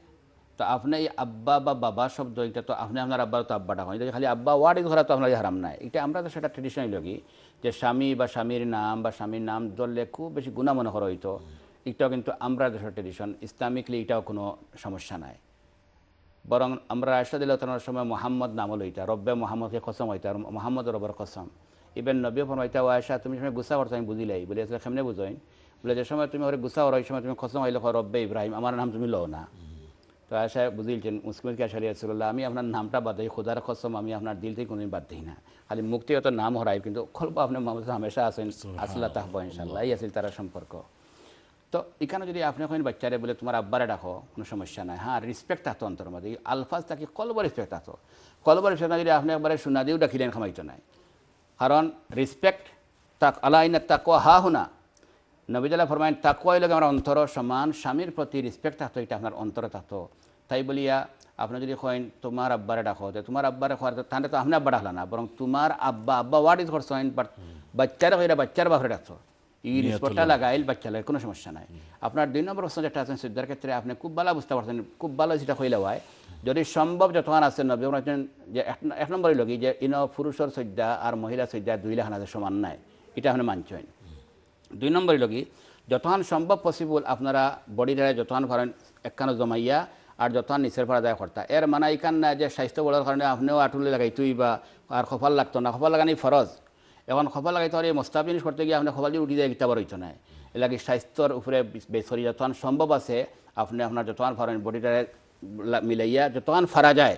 তো আপনি এই আব্বা বা বাবা শব্দ এটা তো আপনি আপনার আব্বা তো আব্বাটা হয় খালি আব্বা ওয়ার্ডই ধরা তো আপনার হারাম নাই এটা আমরা তো সেটা ট্রেডিশনাল লগি যে স্বামী বা স্বামীর নাম বা স্বামীর নাম ধরলে খুব বেশি গুণা মনে করা হইতো এটাও কিন্তু আমরা দেশের ট্রেডিশন ইসলামিকলি এটাও কোনো সমস্যা নাই বরং আমরা রাশাদুল্লাহর সময় মোহাম্মদ নাম লইতা রব্বে মোহাম্মদকে কসম আর মোহাম্মদ রব্বর কসম ইবেন নবী ফরমাইতা ও আয়সা তুমি সময় গুসা করতো আমি বুঝিলাই বলে আসলে কেমনে বুঝাইন বলে যে সময় তুমি ওরে গুসা ওর ওই সময় তুমি খসম আইল রব্বে ইব্রাহিম আমার নাম তুমি লও না তো আশা বুঝিলছেন কে কাশারি আসল্লাহ আমি আপনার নামটা বাদ দিই খোদার খসম আমি আপনার দিল থেকে কোনোদিন বাদ দিই না খালি মুক্তিগত নাম হরাই কিন্তু খল্প আপনি মোহাম্মদ হামেশা আসেন আসল্লাহ তাহব ইনশাল্লাহ এই আসিল তারা সম্পর্ক তো এখানে যদি আপনি এখন বাচ্চারে বলে তোমার আব্বারে ডাকো কোনো সমস্যা নাই হ্যাঁ রেসপেক্ট থাকতো অন্তর মধ্যে আলফাজ তাকে কলব রেসপেক্ট থাকতো কলব রেসপেক্ট যদি আপনি একবারে শুনা দিয়েও ডাকিলেন খামাইতো নাই কারণ রেসপেক্ট তাক আলাইনা তাক হা হুনা নবীজাল্লাহ ফরমাইন তাকুয়া লাগে আমার অন্তর সমান স্বামীর প্রতি রেসপেক্ট থাকতো এটা আপনার অন্তর থাকতো তাই বলিয়া আপনি যদি কয়েন তোমার আব্বারে ডাকো তোমার আব্বারে খোয়ার তাহলে তো আপনি আব্বা ডাকলা না বরং তোমার আব্বা আব্বা হোয়াট ইজ করছো বাট বাচ্চারে হইরা বাচ্চার বাপরে ডাকছো ই রিসপোর্টটা লাগাইল বাচ্চা লাগে কোনো সমস্যা নাই আপনার দুই নম্বর প্রশ্ন যেটা আছেন সিদ্ধার ক্ষেত্রে আপনি খুব ভালো বুঝতে পারছেন খুব ভালো যেটা হইলে হয় যদি সম্ভব যতক্ষণ আছে নবী যে এক নম্বরই লগি যে ইন পুরুষের সজ্জা আর মহিলা সজ্জা দুই লাখ সমান নাই এটা আপনি মানছেন দুই নম্বরই লগি যতক্ষণ সম্ভব পসিবল আপনারা বডিটারে যতক্ষণ পারেন একখানো জমাইয়া আর যতক্ষণ নিচের পারা যায় কর্তা এর মানে ইকান না যে স্বাস্থ্য বলার কারণে আপনিও আঁটুলি তুই বা আর সফল লাগতো না সফল লাগানি ফরজ এখন খফল লাগাইতে পারে মস্তা জিনিস করতে গিয়ে আপনি সফল দিয়ে উঠি যায় গিতাবার হইতো না এলাকি স্বাস্থ্যর উপরে বেসরি যতক্ষণ সম্ভব আছে আপনি আপনার যতক্ষণ পারেন বডিটারে মিলাইয়া যতক্ষণ ফারা যায়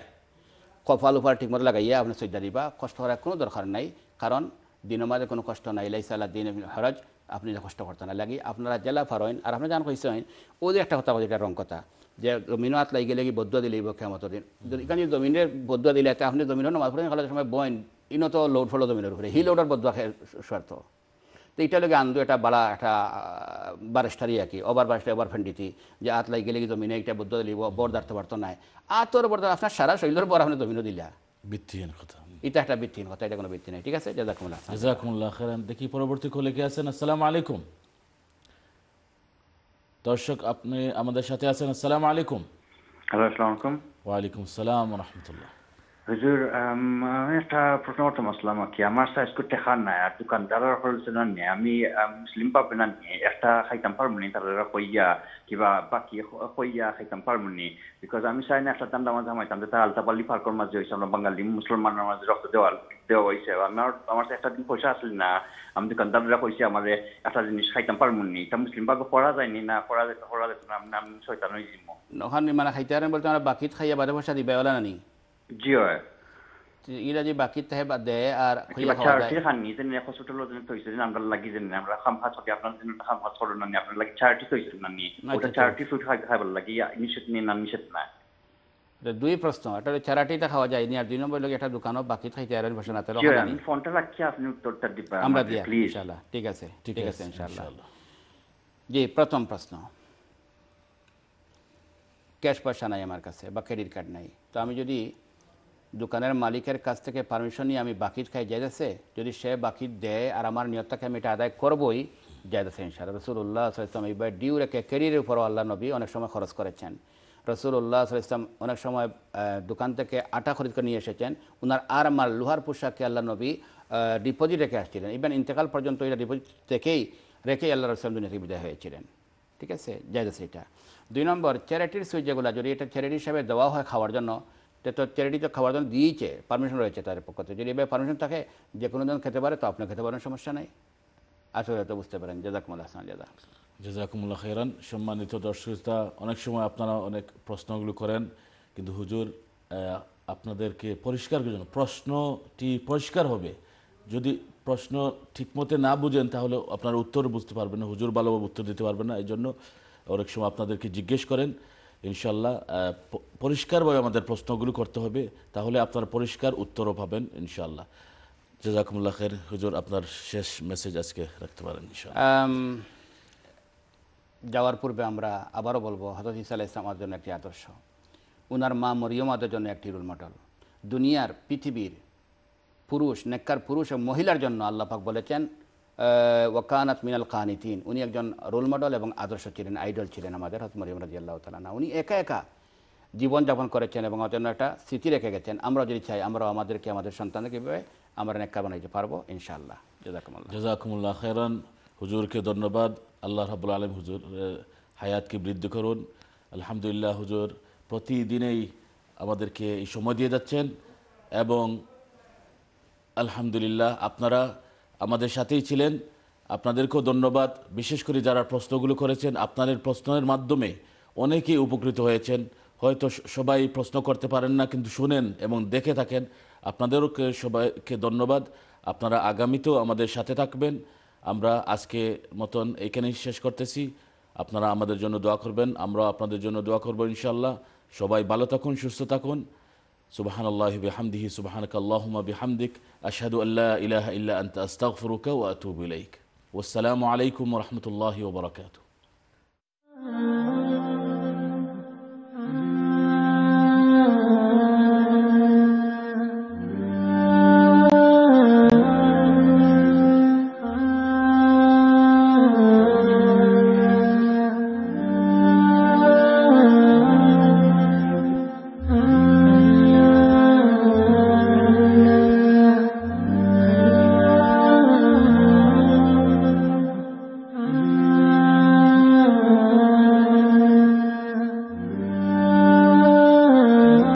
কপাল উপর ঠিকমতো লাগাইয়া আপনি সজ্জা দিবা কষ্ট করার কোনো দরকার নাই কারণ দিনমাজে কোনো কষ্ট নাই লাইসা আল্লাহ দিন হরজ আপনি কষ্ট করতে না লাগে আপনারা জেলা ফারইন আর আপনার জান কইছে হইন একটা কথা কই যেটা রং কথা যে জমিনও লাগি গেলে কি বদুয়া দিলে কেমত দিন এখানে জমিনের বদুয়া দিলে আপনি জমিনও নমাজ পড়েন খালার সময় বইন ইনত লোড ফলো জমিনের উপরে হি লোডার বদুয়া স্বার্থ তো এটা লোক আন্দো এটা বালা একটা বারেস্টারি আর কি ওভার বারেস্টারি ওভার ফেন্ডিতি যে আত লাগি গেলে কি জমিনে একটা বদুয়া দিলিব বর দাঁড়তে পারতো নাই আতর বর আপনার সারা শৈলর বর আপনি জমিনও দিলা বৃত্তিহীন কথা এটা একটা বৃত্তিহীন কথা এটা কোনো বৃত্তি নেই ঠিক আছে দেখি পরবর্তী কলে কে আছেন আসসালাম আলাইকুম দর্শক আপনি আমাদের সাথে আছেন আসসালামু আলাইকুম ওয়ালাইকুম আসসালাম রহমতুল্লাহ হুজুর আমি একটা প্রশ্ন করতে আসলাম কি আমার সাইজ করতে খান নাই আর দোকানদারের খরচ আমি মুসলিম পাবে না নিয়ে একটা খাইতাম পারবো নি তারা কইয়া কিবা বাকি কইয়া খাইতাম পারবো নি বিকজ আমি চাই না একটা দাম দাম জামাইতাম যে তারা আলতাপাল্লি পার্কর মাঝে হয়েছে আমরা বাঙালি মুসলমানের মাঝে রক্ত দেওয়া দেওয়া হয়েছে আমার আমার একটা দিন পয়সা আসল না আমি দোকানদাররা কইছি আমার একটা জিনিস খাইতাম পারবো নি তা মুসলিম পাবে করা যায়নি না করা যেত করা যেত না আমি শয়তান হয়েছি নখান মানে খাইতে আর বলতে আমরা বাকিত খাইয়া বাদে পয়সা দিবে না নি জিয় বাকি তেহে বা আর খাওয়া যায় হসপিটাল তৈছে আমরা লাগি আমরা খাম হবে আপনার খাম না আপনার লাগি চারটি তৈছে না নি ওটা চারটি ফুড খাই লাগি নি না না দুই প্রশ্ন এটা খাওয়া যায় নি আর দুই নম্বর বাকি আর ভাষা না তেল ফোনটা রাখি আপনি উত্তরটা আমরা দিয়া ইনশাআল্লাহ ঠিক আছে ঠিক আছে ইনশাআল্লাহ জি প্রথম প্রশ্ন ক্যাশ পয়সা নাই আমার কাছে বা ক্রেডিট কার্ড নাই তো আমি যদি দোকানের মালিকের কাছ থেকে পারমিশন নিয়ে আমি বাকির খাই যাইতেছে যদি সে বাকির দেয় আর আমার নিয়ত আমি এটা আদায় করবই যাইতেছে ইনশাল রসুল্লাহ ইসলাম এইবার ডিউ রেখে ক্যারিয়ারের উপরও আল্লাহ নবী অনেক সময় খরচ করেছেন রসুল্লাহ ইসলাম অনেক সময় দোকান থেকে আটা খরিদ করে নিয়ে এসেছেন ওনার আর মাল লোহার পোশাককে আল্লাহ নবী ডিপোজিট রেখে আসছিলেন ইভেন ইন্তেকাল পর্যন্ত এটা ডিপোজিট থেকেই রেখেই আল্লাহ রসলাম দুনিয়া থেকে বিদায় হয়েছিলেন ঠিক আছে যাইতেছে এটা দুই নম্বর চ্যারিটির সুইচ যেগুলো যদি এটা চ্যারিটি হিসাবে দেওয়া হয় খাওয়ার জন্য তো চ্যারিটি তো খাবার দাবার দিয়েছে পারমিশন রয়েছে তার পক্ষ থেকে যদি এবার পারমিশন থাকে যে কোনো জন খেতে পারে তো আপনি খেতে পারেন সমস্যা নেই আসলে হয়তো বুঝতে পারেন জাজাকুমুল্লাহ হাসান জেদা জাজাকুমুল্লাহ খেরান সম্মানিত দর্শকতা অনেক সময় আপনারা অনেক প্রশ্নগুলো করেন কিন্তু হুজুর আপনাদেরকে পরিষ্কার জন্য প্রশ্নটি পরিষ্কার হবে যদি প্রশ্ন ঠিকমতে না বুঝেন তাহলে আপনার উত্তর বুঝতে পারবেন না হুজুর ভালোভাবে উত্তর দিতে পারবেন না এই জন্য অনেক সময় আপনাদেরকে জিজ্ঞেস করেন ইনশাল্লাহ পরিষ্কারভাবে আমাদের প্রশ্নগুলো করতে হবে তাহলে আপনার পরিষ্কার উত্তরও পাবেন ইনশাল্লাহ জেজাকুমুল্লা খের হুজুর আপনার শেষ মেসেজ আজকে রাখতে পারেন যাওয়ার পূর্বে আমরা আবারও বলবো হজরত ইসা আলাহ ইসলামের জন্য একটি আদর্শ উনার মা মরিয়ম আদের জন্য একটি রোল মডেল দুনিয়ার পৃথিবীর পুরুষ নেককার পুরুষ ও মহিলার জন্য আল্লাপাক বলেছেন ওয়াকানাত মিনাল কানিতিন উনি একজন রোল মডেল এবং আদর্শ ছিলেন আইডল ছিলেন আমাদের হত মরিম রাজি আল্লাহ উনি একা একা জীবনযাপন করেছেন এবং অজন্য একটা স্মৃতি রেখে গেছেন আমরা যদি চাই আমরা আমাদেরকে আমাদের সন্তানকে কীভাবে আমরা নেকা বানাইতে পারবো ইনশাআল্লাহ জাজাকুমুল্লাহ জাজাকুমুল্লাহ খেরান হুজুরকে ধন্যবাদ আল্লাহ রাবুল আলম হুজুর হায়াতকে বৃদ্ধি করুন আলহামদুলিল্লাহ হুজুর প্রতিদিনেই আমাদেরকে এই সময় দিয়ে যাচ্ছেন এবং আলহামদুলিল্লাহ আপনারা আমাদের সাথেই ছিলেন আপনাদেরকেও ধন্যবাদ বিশেষ করে যারা প্রশ্নগুলো করেছেন আপনাদের প্রশ্নের মাধ্যমে অনেকেই উপকৃত হয়েছেন হয়তো সবাই প্রশ্ন করতে পারেন না কিন্তু শুনেন এবং দেখে থাকেন আপনাদেরও সবাইকে ধন্যবাদ আপনারা আগামীতেও আমাদের সাথে থাকবেন আমরা আজকে মতন এখানেই শেষ করতেছি আপনারা আমাদের জন্য দোয়া করবেন আমরা আপনাদের জন্য দোয়া করবো ইনশাল্লাহ সবাই ভালো থাকুন সুস্থ থাকুন سبحان الله بحمده سبحانك اللهم بحمدك أشهد أن لا إله إلا أنت أستغفرك وأتوب إليك والسلام عليكم ورحمة الله وبركاته